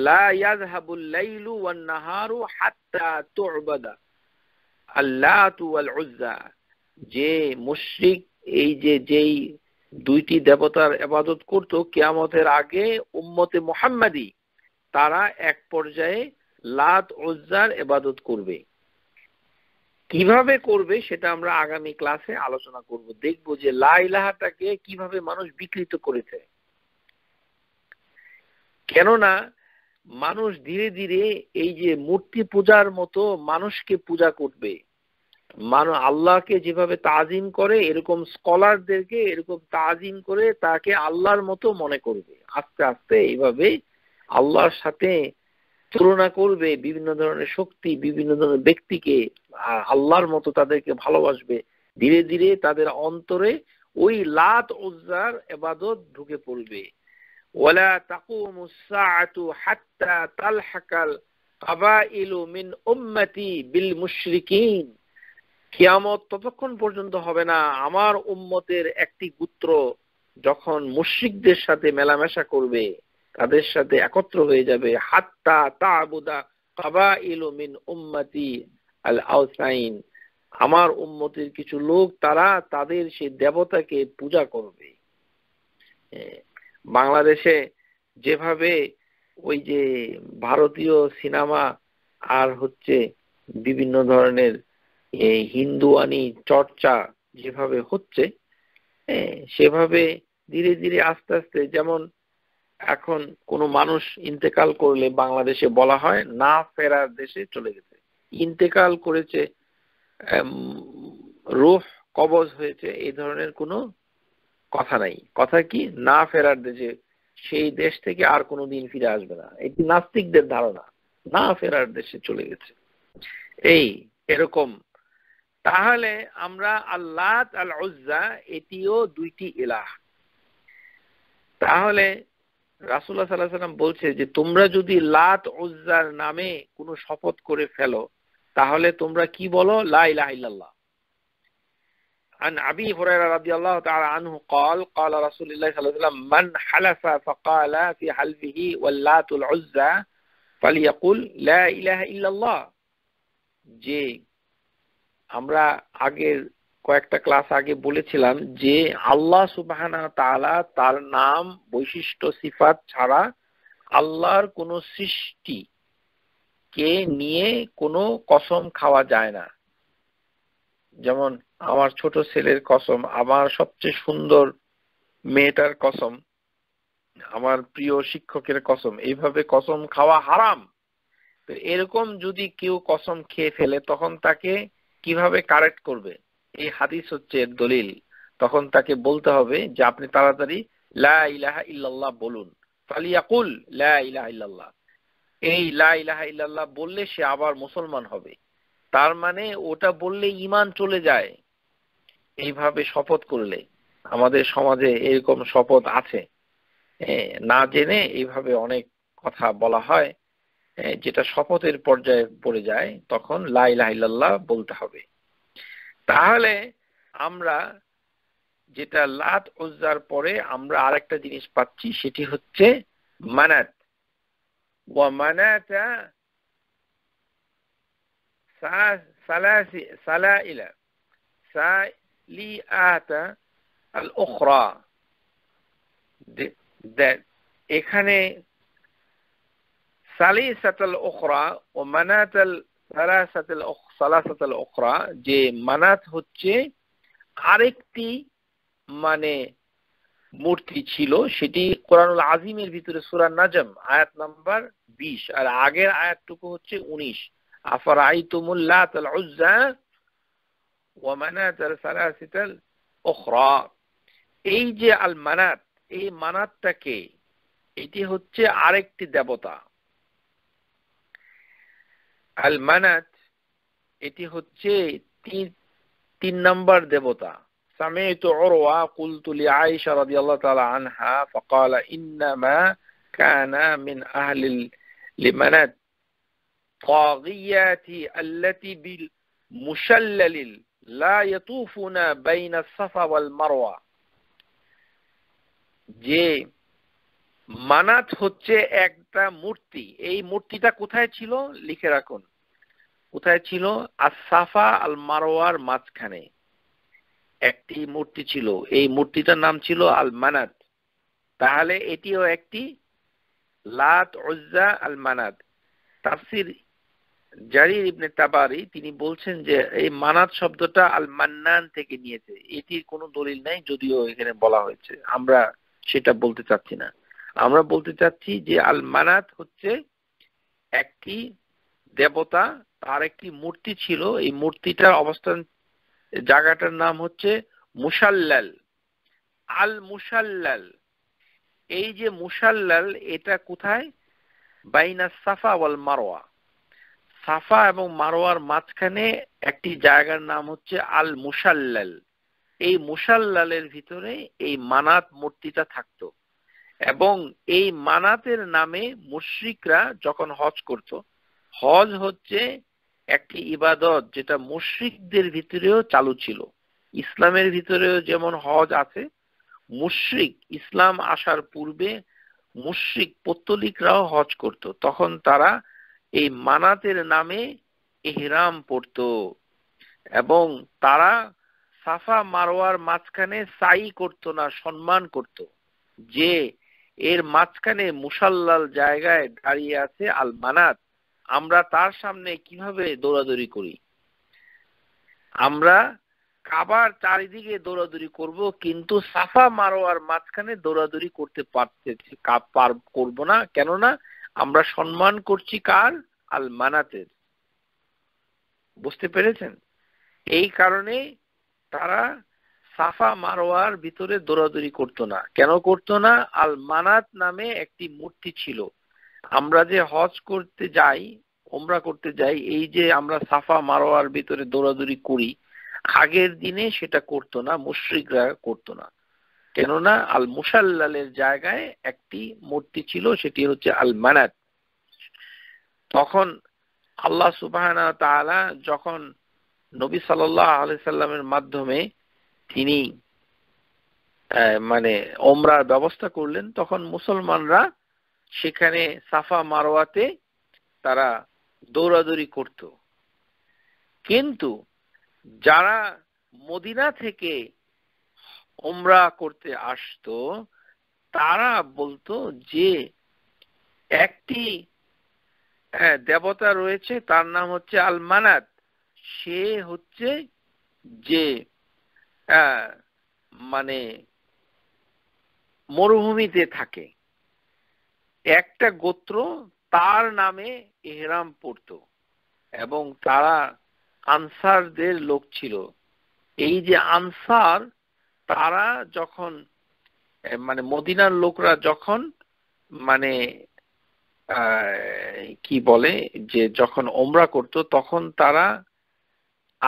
যে মুশ্রিক এই যে যেই দুইটি দেবতার আবাদত করত কেয়ামতের আগে উম্মতে মোহাম্মাদি তারা এক পর্যায়ে লাত উজ্জার এবাদত করবে কিভাবে করবে সেটা আমরা আগামী ক্লাসে আলোচনা করব দেখব যে লাইলাহাটাকে কিভাবে মানুষ বিকৃত করেছে কেননা মানুষ ধীরে ধীরে এই যে মূর্তি পূজার মতো মানুষকে পূজা করবে মানুষ আল্লাহকে যেভাবে তাজিম করে এরকম স্কলারদেরকে এরকম তাজিম করে তাকে আল্লাহর মতো মনে করবে আস্তে আস্তে এইভাবে আল্লাহর সাথে তুলনা করবে বিভিন্ন ধরনের শক্তি বিভিন্ন ধরনের ব্যক্তিকে আল্লাহর মতো তাদেরকে ভালোবাসবে ধীরে ধীরে তাদের অন্তরে ওই লাত উজ্জার এবাদত ঢুকে পড়বে ولا تقوم الساعة حتى تلحق القبائل من أمتي بالمشركين কিয়ামত ততক্ষণ পর্যন্ত হবে না আমার উম্মতের একটি পুত্র যখন মুশ্রিকদের সাথে মেলামেশা করবে তাদের সাথে একত্র হয়ে যাবে হাত্তা তাবুদা কাবা মিন উম্মতি আল আউসাইন আমার উম্মতের কিছু লোক তারা তাদের সেই দেবতাকে পূজা করবে বাংলাদেশে যেভাবে ওই যে ভারতীয় সিনেমা আর হচ্ছে বিভিন্ন ধরনের এই হিন্দুয়ানি চর্চা যেভাবে হচ্ছে সেভাবে ধীরে ধীরে আস্তে আস্তে যেমন এখন কোনো মানুষ ইন্তেকাল করলে বাংলাদেশে বলা হয় না ফেরার দেশে চলে গেছে ইন্তেকাল করেছে রুহ কবজ হয়েছে এই ধরনের কোনো কথা নাই কথা কি না ফেরার দেশে সেই দেশ থেকে আর কোনো দিন ফিরে আসবে না এটি নাস্তিকদের ধারণা না ফেরার দেশে চলে গেছে এই এরকম তাহলে আমরা আল্লাহ আল উজ্জা এটিও দুইটি এলাহ তাহলে রাসুল্লাহ সাল্লাহ সাল্লাম বলছে যে তোমরা যদি লাত উজ্জার নামে কোনো শপথ করে ফেলো তাহলে তোমরা কি বলো লাহ عن أبي هريرة رضي الله تعالى عنه قال قال رسول الله صلى الله عليه وسلم من حلف فقال في حلفه واللات العزى فليقل لا إله إلا الله যে আমরা আগের কয়েকটা ক্লাস আগে বলেছিলাম যে আল্লাহ সুবাহানা তালা তার নাম বৈশিষ্ট্য সিফাত ছাড়া আল্লাহর কোনো সৃষ্টি কে নিয়ে কোনো কসম খাওয়া যায় না যেমন আমার ছোট ছেলের কসম আমার সবচেয়ে সুন্দর মেয়েটার কসম আমার প্রিয় শিক্ষকের কসম এইভাবে কসম খাওয়া হারাম এরকম যদি কেউ কসম খেয়ে ফেলে তখন তাকে কিভাবে কারেক্ট করবে এই হাদিস হচ্ছে এর দলিল তখন তাকে বলতে হবে যে আপনি তাড়াতাড়ি লা ইলাহা ইল্লাল্লাহ বলুন ফালিয়াকুল লা ইলাহা ইল্লাল্লাহ এই লা ইলাহা ইল্লাল্লাহ বললে সে আবার মুসলমান হবে তার মানে ওটা বললে ইমান চলে যায় এইভাবে শপথ করলে আমাদের সমাজে এরকম শপথ আছে না জেনে এইভাবে অনেক কথা বলা হয় যেটা শপথের পর্যায়ে পড়ে যায় তখন লাইলাহিল্লাহ বলতে হবে তাহলে আমরা যেটা লাত ওজার পরে আমরা আরেকটা জিনিস পাচ্ছি সেটি হচ্ছে মানাত মানাতা সালাসি সালাইলা li লিআতা al উখরা that এখানে সালিসাতাল উখরা ও মানাতাল salasat al উখরা je manat hocche আরেকটি মানে মূর্তি ছিল সেটি কোরআনুল আজিমের ভিতরে সুরা নাজম আয়াত নাম্বার বিশ আর আগের আয়াতটুকু হচ্ছে উনিশ আফার আইতুমুল্লাহ উজ্জা ومنات الثلاثة الأخرى এই যে আল মানাত এই মানাতটাকে এটি হচ্ছে আরেকটি দেবতা আল মানাত এটি হচ্ছে তিন তিন নম্বর দেবতা سمعت عروة قلت لعائشة رضي الله تعالى عنها فقال إنما كان من أهل لمنات طاغيات التي بالمشلل যে মানাত হচ্ছে একটা মূর্তি এই মূর্তিটা কোথায় ছিল লিখে রাখুন কোথায় ছিল আসাফা আল মারোয়ার মাঝখানে একটি মূর্তি ছিল এই মূর্তিটার নাম ছিল আল মানাত তাহলে এটিও একটি লাত আল মানাত তাফসির জারির ইবনে তাবারি তিনি বলছেন যে এই মানাত শব্দটা আল মান্নান থেকে নিয়েছে এটির কোনো দলিল নাই যদিও এখানে বলা হয়েছে আমরা সেটা বলতে চাচ্ছি না আমরা বলতে চাচ্ছি যে আল মানাত হচ্ছে একটি দেবতা তার একটি মূর্তি ছিল এই মূর্তিটার অবস্থান জায়গাটার নাম হচ্ছে মুসাল্লাল আল মুসাল্লাল এই যে মুসাল্লাল এটা কোথায় বাইনা সাফা ওয়াল মারোয়া সাফা এবং মারোয়ার মাঝখানে একটি জায়গার নাম হচ্ছে আল মুসাল্লাল এই মুসাল্লালের ভিতরে এই মানাত মূর্তিটা থাকতো এবং এই মানাতের নামে মুশ্রিকরা যখন হজ করত হজ হচ্ছে একটি ইবাদত যেটা মুশ্রিকদের ভিতরেও চালু ছিল ইসলামের ভিতরেও যেমন হজ আছে মুশ্রিক ইসলাম আসার পূর্বে মুশ্রিক পত্তলিকরাও হজ করত তখন তারা এই মানাতের নামে এহরাম পড়ত এবং তারা সাফা মারোয়ার মাঝখানে সাই করত না সম্মান করত যে এর মাঝখানে মুসাল্লাল জায়গায় দাঁড়িয়ে আছে আল মানাত আমরা তার সামনে কিভাবে দৌড়াদৌড়ি করি আমরা কাবার চারিদিকে দৌড়াদৌড়ি করব কিন্তু সাফা মারোয়ার মাঝখানে দৌড়াদৌড়ি করতে পারতে করব না কেননা আমরা সম্মান করছি কার আল মানাতের বুঝতে পেরেছেন এই কারণে তারা সাফা মারোয়ার ভিতরে দৌড়াদৌড়ি করত না কেন করত না আল মানাত নামে একটি মূর্তি ছিল আমরা যে হজ করতে যাই ওমরা করতে যাই এই যে আমরা সাফা মারোয়ার ভিতরে দৌড়াদৌড়ি করি আগের দিনে সেটা করতো না মুশ্রিকরা করতো না কেননা আল মুসাল্লালের জায়গায় একটি মূর্তি ছিল সেটি হচ্ছে আল মানাত তখন আল্লাহ সুবাহানা তালা যখন নবী সাল্লাহ আলি সাল্লামের মাধ্যমে তিনি মানে ওমরার ব্যবস্থা করলেন তখন মুসলমানরা সেখানে সাফা মারোয়াতে তারা দৌড়াদৌড়ি করত কিন্তু যারা মদিনা থেকে ওমরা করতে আসতো তারা বলতো যে একটি হ্যাঁ, দেবতা রয়েছে তার নাম হচ্ছে আল মানাত সে হচ্ছে যে হ্যাঁ, মানে মরুভূমিতে থাকে একটা গোত্র তার নামে এহরাম পড়ত এবং তারা আনসারদের লোক ছিল এই যে আনসার তারা যখন মানে মদিনার লোকরা যখন মানে কি বলে যে যখন ওমরা করত তখন তারা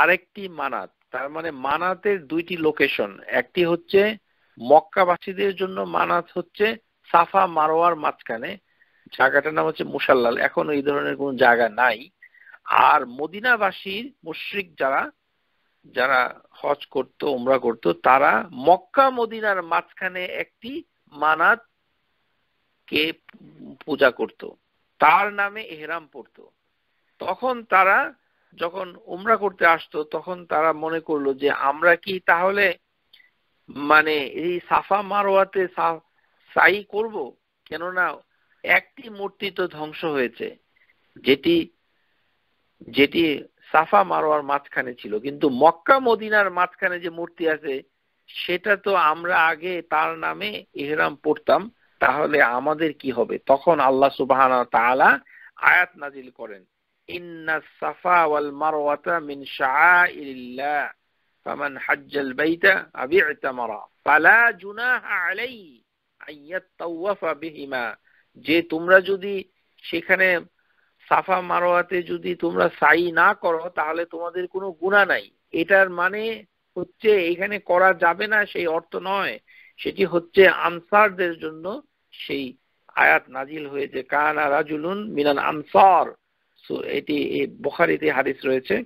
আরেকটি মানাত তার মানে মানাতের দুইটি লোকেশন একটি হচ্ছে মক্কাবাসীদের জন্য মানাত হচ্ছে সাফা মারোয়ার মাঝখানে জায়গাটার নাম হচ্ছে মুসাল্লাল এখন এই ধরনের কোনো জায়গা নাই আর মদিনাবাসীর মুশ্রিক যারা যারা হজ করত উমরা করত তারা মক্কা মদিনার মাঝখানে একটি মানাত কে পূজা করত তার নামে এহরাম পড়ত তখন তারা যখন উমরা করতে আসতো তখন তারা মনে করলো যে আমরা কি তাহলে মানে এই সাফা মারোয়াতে সাই করব কেননা একটি মূর্তি তো ধ্বংস হয়েছে যেটি যেটি সাফা মারোয়ার মাঝখানে ছিল কিন্তু মক্কা মদিনার মাঝখানে যে মূর্তি আছে সেটা তো আমরা আগে তার নামে ইহরাম পড়তাম তাহলে আমাদের কি হবে তখন আল্লাহ সুবাহ আয়াত নাজিল করেন ইন্না সাফা ওয়াল মারওয়াতা মিন শাআইরিল্লাহ ফামান হাজ্জাল বাইতা আবি ইতামারা ফালা জুনাহা আলাইহি আইয়াত বিহিমা যে তোমরা যদি সেখানে সাফা মারোয়াতে যদি তোমরা সাই না করো তাহলে তোমাদের কোনো গুণা নাই এটার মানে হচ্ছে এখানে করা যাবে না সেই অর্থ নয় সেটি হচ্ছে আনসারদের জন্য সেই আয়াত নাজিল হয়েছে কানা রাজুলুন মিনাল আনসার এটি বখারিতে হাদিস রয়েছে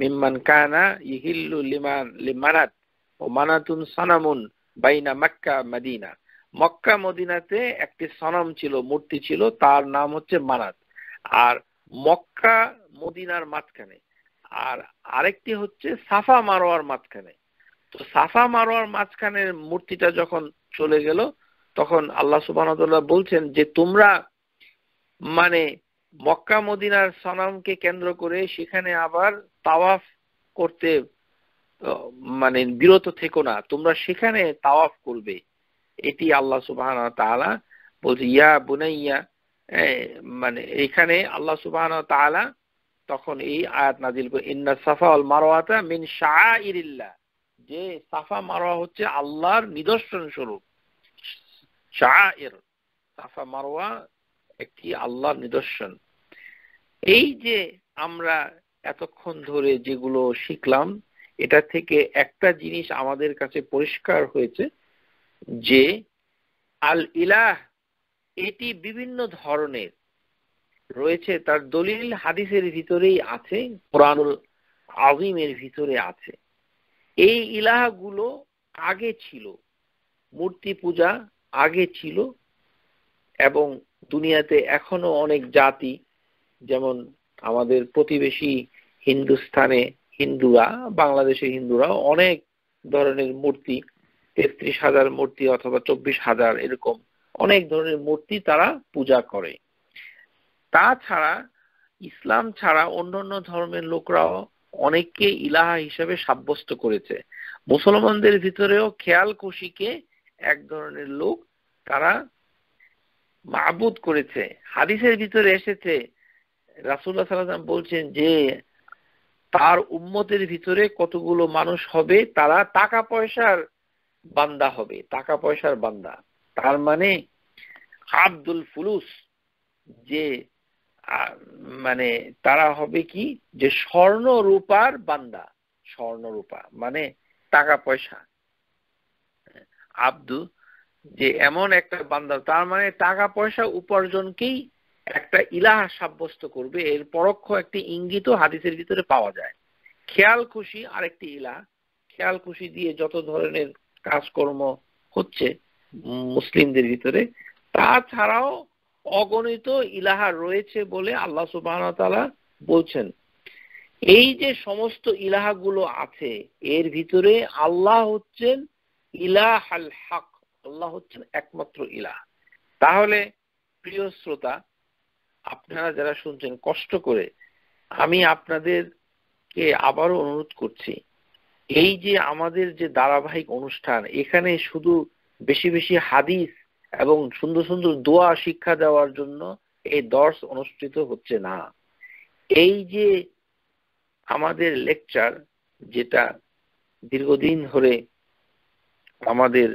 মিম্মান কানা ইহিল্লু লিমান লিমানাত ও মানাতুন সানামুন বাইনা মক্কা মদিনা মক্কা মদিনাতে একটি সনম ছিল মূর্তি ছিল তার নাম হচ্ছে মানাত আর মক্কা মদিনার মাঝখানে আর আরেকটি হচ্ছে সাফা মারোয়ার মাঝখানে তো সাফা মারোয়ার মাঝখানের মূর্তিটা যখন চলে গেল তখন আল্লাহ সুবাহ বলছেন যে তোমরা মানে মক্কা মদিনার সনামকে কেন্দ্র করে সেখানে আবার তাওয়াফ করতে মানে বিরত থেকো না তোমরা সেখানে তাওয়াফ করবে এটি আল্লাহ সুবাহ বলছে ইয়া বুনাইয়া মানে এখানে আল্লাহ সুবাহ তালা তখন এই আয়াত নাজিল করে ইন্না সাফা আল মারোয়াটা মিন শাহ যে সাফা মারোয়া হচ্ছে আল্লাহর নিদর্শন স্বরূপ সাফা মারোয়া একটি আল্লাহর নিদর্শন এই যে আমরা এতক্ষণ ধরে যেগুলো শিখলাম এটা থেকে একটা জিনিস আমাদের কাছে পরিষ্কার হয়েছে যে আল ইলাহ এটি বিভিন্ন ধরনের রয়েছে তার দলিল হাদিসের ভিতরেই আছে কোরআনুল আজিমের ভিতরে আছে এই ইলাহাগুলো আগে ছিল মূর্তি পূজা আগে ছিল এবং দুনিয়াতে এখনো অনেক জাতি যেমন আমাদের প্রতিবেশী হিন্দুস্থানে হিন্দুরা বাংলাদেশের হিন্দুরা অনেক ধরনের মূর্তি তেত্রিশ হাজার মূর্তি অথবা চব্বিশ হাজার এরকম অনেক ধরনের মূর্তি তারা পূজা করে তাছাড়া ইসলাম ছাড়া অন্যান্য ধর্মের লোকরাও অনেককে ইলাহা হিসেবে সাব্যস্ত করেছে মুসলমানদের ভিতরেও খেয়াল খুশিকে এক ধরনের লোক তারা মাহবুদ করেছে হাদিসের ভিতরে এসেছে রাসুল্লাহ সাল্লাম বলছেন যে তার উম্মতের ভিতরে কতগুলো মানুষ হবে তারা টাকা পয়সার বান্দা হবে টাকা পয়সার বান্দা তার মানে আব্দুল ফুলুস যে মানে তারা হবে কি যে স্বর্ণ রূপার বান্দা স্বর্ণ রূপা মানে টাকা পয়সা আব্দু যে এমন একটা বান্দা তার মানে টাকা পয়সা উপার্জনকেই একটা ইলাহ সাব্যস্ত করবে এর পরোক্ষ একটি ইঙ্গিত হাদিসের ভিতরে পাওয়া যায় খেয়াল খুশি আরেকটি ইলাহ খেয়াল খুশি দিয়ে যত ধরনের কাজকর্ম হচ্ছে মুসলিমদের ভিতরে তাছাড়াও অগণিত ইলাহা রয়েছে বলে আল্লাহ সুবাহ বলছেন এই যে সমস্ত ইলাহা গুলো আছে এর ভিতরে আল্লাহ হচ্ছেন ইলাহাল হক আল্লাহ হচ্ছেন একমাত্র ইলাহ তাহলে প্রিয় শ্রোতা আপনারা যারা শুনছেন কষ্ট করে আমি আপনাদের কে আবারও অনুরোধ করছি এই যে আমাদের যে ধারাবাহিক অনুষ্ঠান এখানে শুধু বেশি বেশি হাদিস এবং সুন্দর সুন্দর দোয়া শিক্ষা দেওয়ার জন্য এই দর্শ অনুষ্ঠিত হচ্ছে না এই যে আমাদের লেকচার যেটা দীর্ঘদিন ধরে আমাদের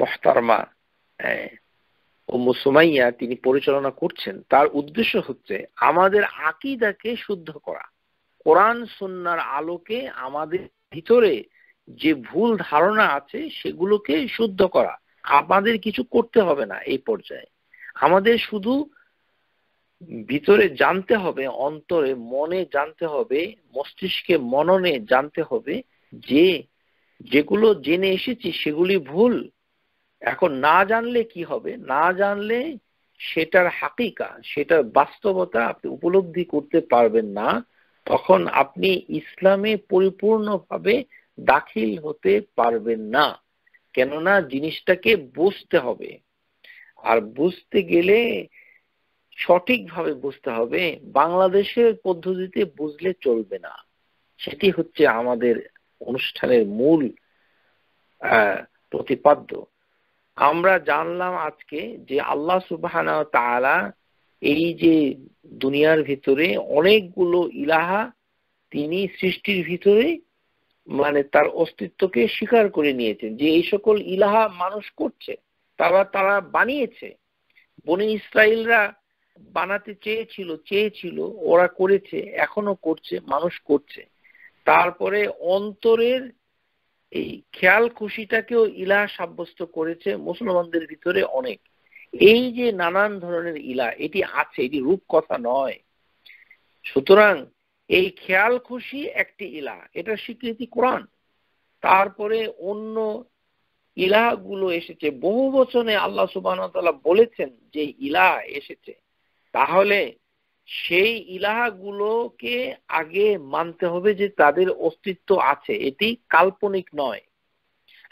মহতারমা ও হ্যাঁ, মুসুমাইয়া তিনি পরিচালনা করছেন তার উদ্দেশ্য হচ্ছে আমাদের আকিদাকে শুদ্ধ করা কোরআন সন্ন্যার আলোকে আমাদের ভিতরে যে ভুল ধারণা আছে সেগুলোকে শুদ্ধ করা আমাদের কিছু করতে হবে না এই পর্যায়ে আমাদের শুধু ভিতরে জানতে হবে অন্তরে মনে জানতে হবে মস্তিষ্কে মননে জানতে হবে যে যেগুলো জেনে এসেছি সেগুলি ভুল এখন না জানলে কি হবে না জানলে সেটার হাকিকা সেটার বাস্তবতা আপনি উপলব্ধি করতে পারবেন না তখন আপনি ইসলামে পরিপূর্ণভাবে দাখিল হতে পারবেন না কেননা জিনিসটাকে বুঝতে হবে আর বুঝতে গেলে সঠিকভাবে বুঝতে হবে বাংলাদেশের পদ্ধতিতে বুঝলে চলবে না সেটি হচ্ছে আমাদের অনুষ্ঠানের মূল প্রতিপাদ্য আমরা জানলাম আজকে যে আল্লাহ সুবাহ এই যে দুনিয়ার ভিতরে অনেকগুলো ইলাহা তিনি সৃষ্টির ভিতরে মানে তার অস্তিত্বকে স্বীকার করে নিয়েছেন যে এই সকল ইলাহা মানুষ করছে তারা তারা বানিয়েছে বনে ইসরায়েলরা বানাতে চেয়েছিল চেয়েছিল ওরা করেছে এখনো করছে মানুষ করছে তারপরে অন্তরের এই খেয়াল খুশিটাকেও ইলা সাব্যস্ত করেছে মুসলমানদের ভিতরে অনেক এই যে নানান ধরনের ইলা এটি আছে এটি রূপকথা নয় সুতরাং এই খেয়াল খুশি একটি ইলা এটা স্বীকৃতি কোরআন তারপরে অন্য ইলা গুলো এসেছে বহু বচনে আল্লাহ সুবাহতাল্লাহ বলেছেন যে ইলা এসেছে তাহলে সেই ইলাহাগুলোকে আগে মানতে হবে যে তাদের অস্তিত্ব আছে এটি কাল্পনিক নয়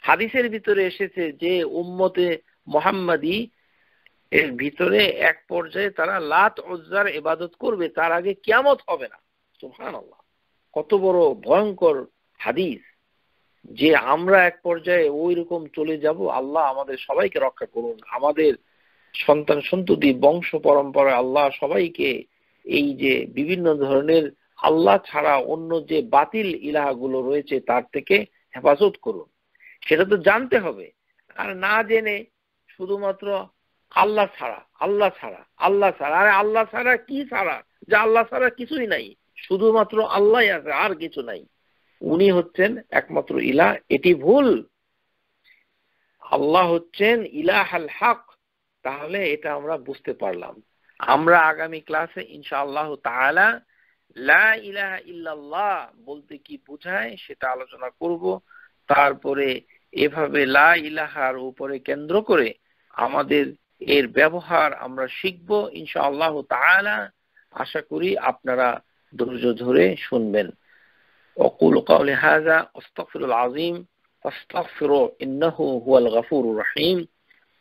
হাদিসের ভিতরে এসেছে যে উম্মতে মোহাম্মদি এর ভিতরে এক পর্যায়ে তারা লাত অজ্জার এবাদত করবে তার আগে কিয়ামত হবে না সুহানাল্লাহ কত বড় ভয়ঙ্কর হাদিস যে আমরা এক পর্যায়ে ওই রকম চলে যাব আল্লাহ আমাদের সবাইকে রক্ষা করুন আমাদের সন্তান সন্ততি বংশ পরম্পরায় আল্লাহ সবাইকে এই যে বিভিন্ন ধরনের আল্লাহ ছাড়া অন্য যে বাতিল ইলাহাগুলো রয়েছে তার থেকে হেফাজত করুন সেটা তো জানতে হবে আর না জেনে শুধুমাত্র আল্লাহ ছাড়া আল্লাহ ছাড়া আল্লাহ ছাড়া আরে আল্লাহ ছাড়া কি ছাড়া যে আল্লাহ ছাড়া কিছুই নাই শুধুমাত্র আল্লাহ আছে আর কিছু নাই উনি হচ্ছেন একমাত্র ইলা এটি ভুল আল্লাহ হচ্ছেন ইলাহ আল হক তাহলে এটা আমরা বুঝতে পারলাম আমরা আগামী ক্লাসে ইনশাআল্লাহ তাআলা লা ইলাহা ইল্লাল্লাহ বলতে কি বোঝায় সেটা আলোচনা করব তারপরে এভাবে লা ইলাহার উপরে কেন্দ্র করে আমাদের এর ব্যবহার আমরা শিখব ইনশাআল্লাহ তাআলা আশা করি আপনারা ধৈর্য ধরে শুনবেন অকুল কাউলি হাজা আস্তাগফিরুল আযীম ফাস্তাগফিরু ইন্নাহু হুয়াল গাফুরুর রহিম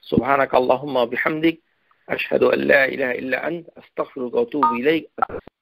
সুবহানাক আল্লাহুম্মা বিহামদিক আশহাদু আল্লা ইলাহা ইল্লা আনত আস্তাগফিরুকা ওয়া আতুবু ইলাইক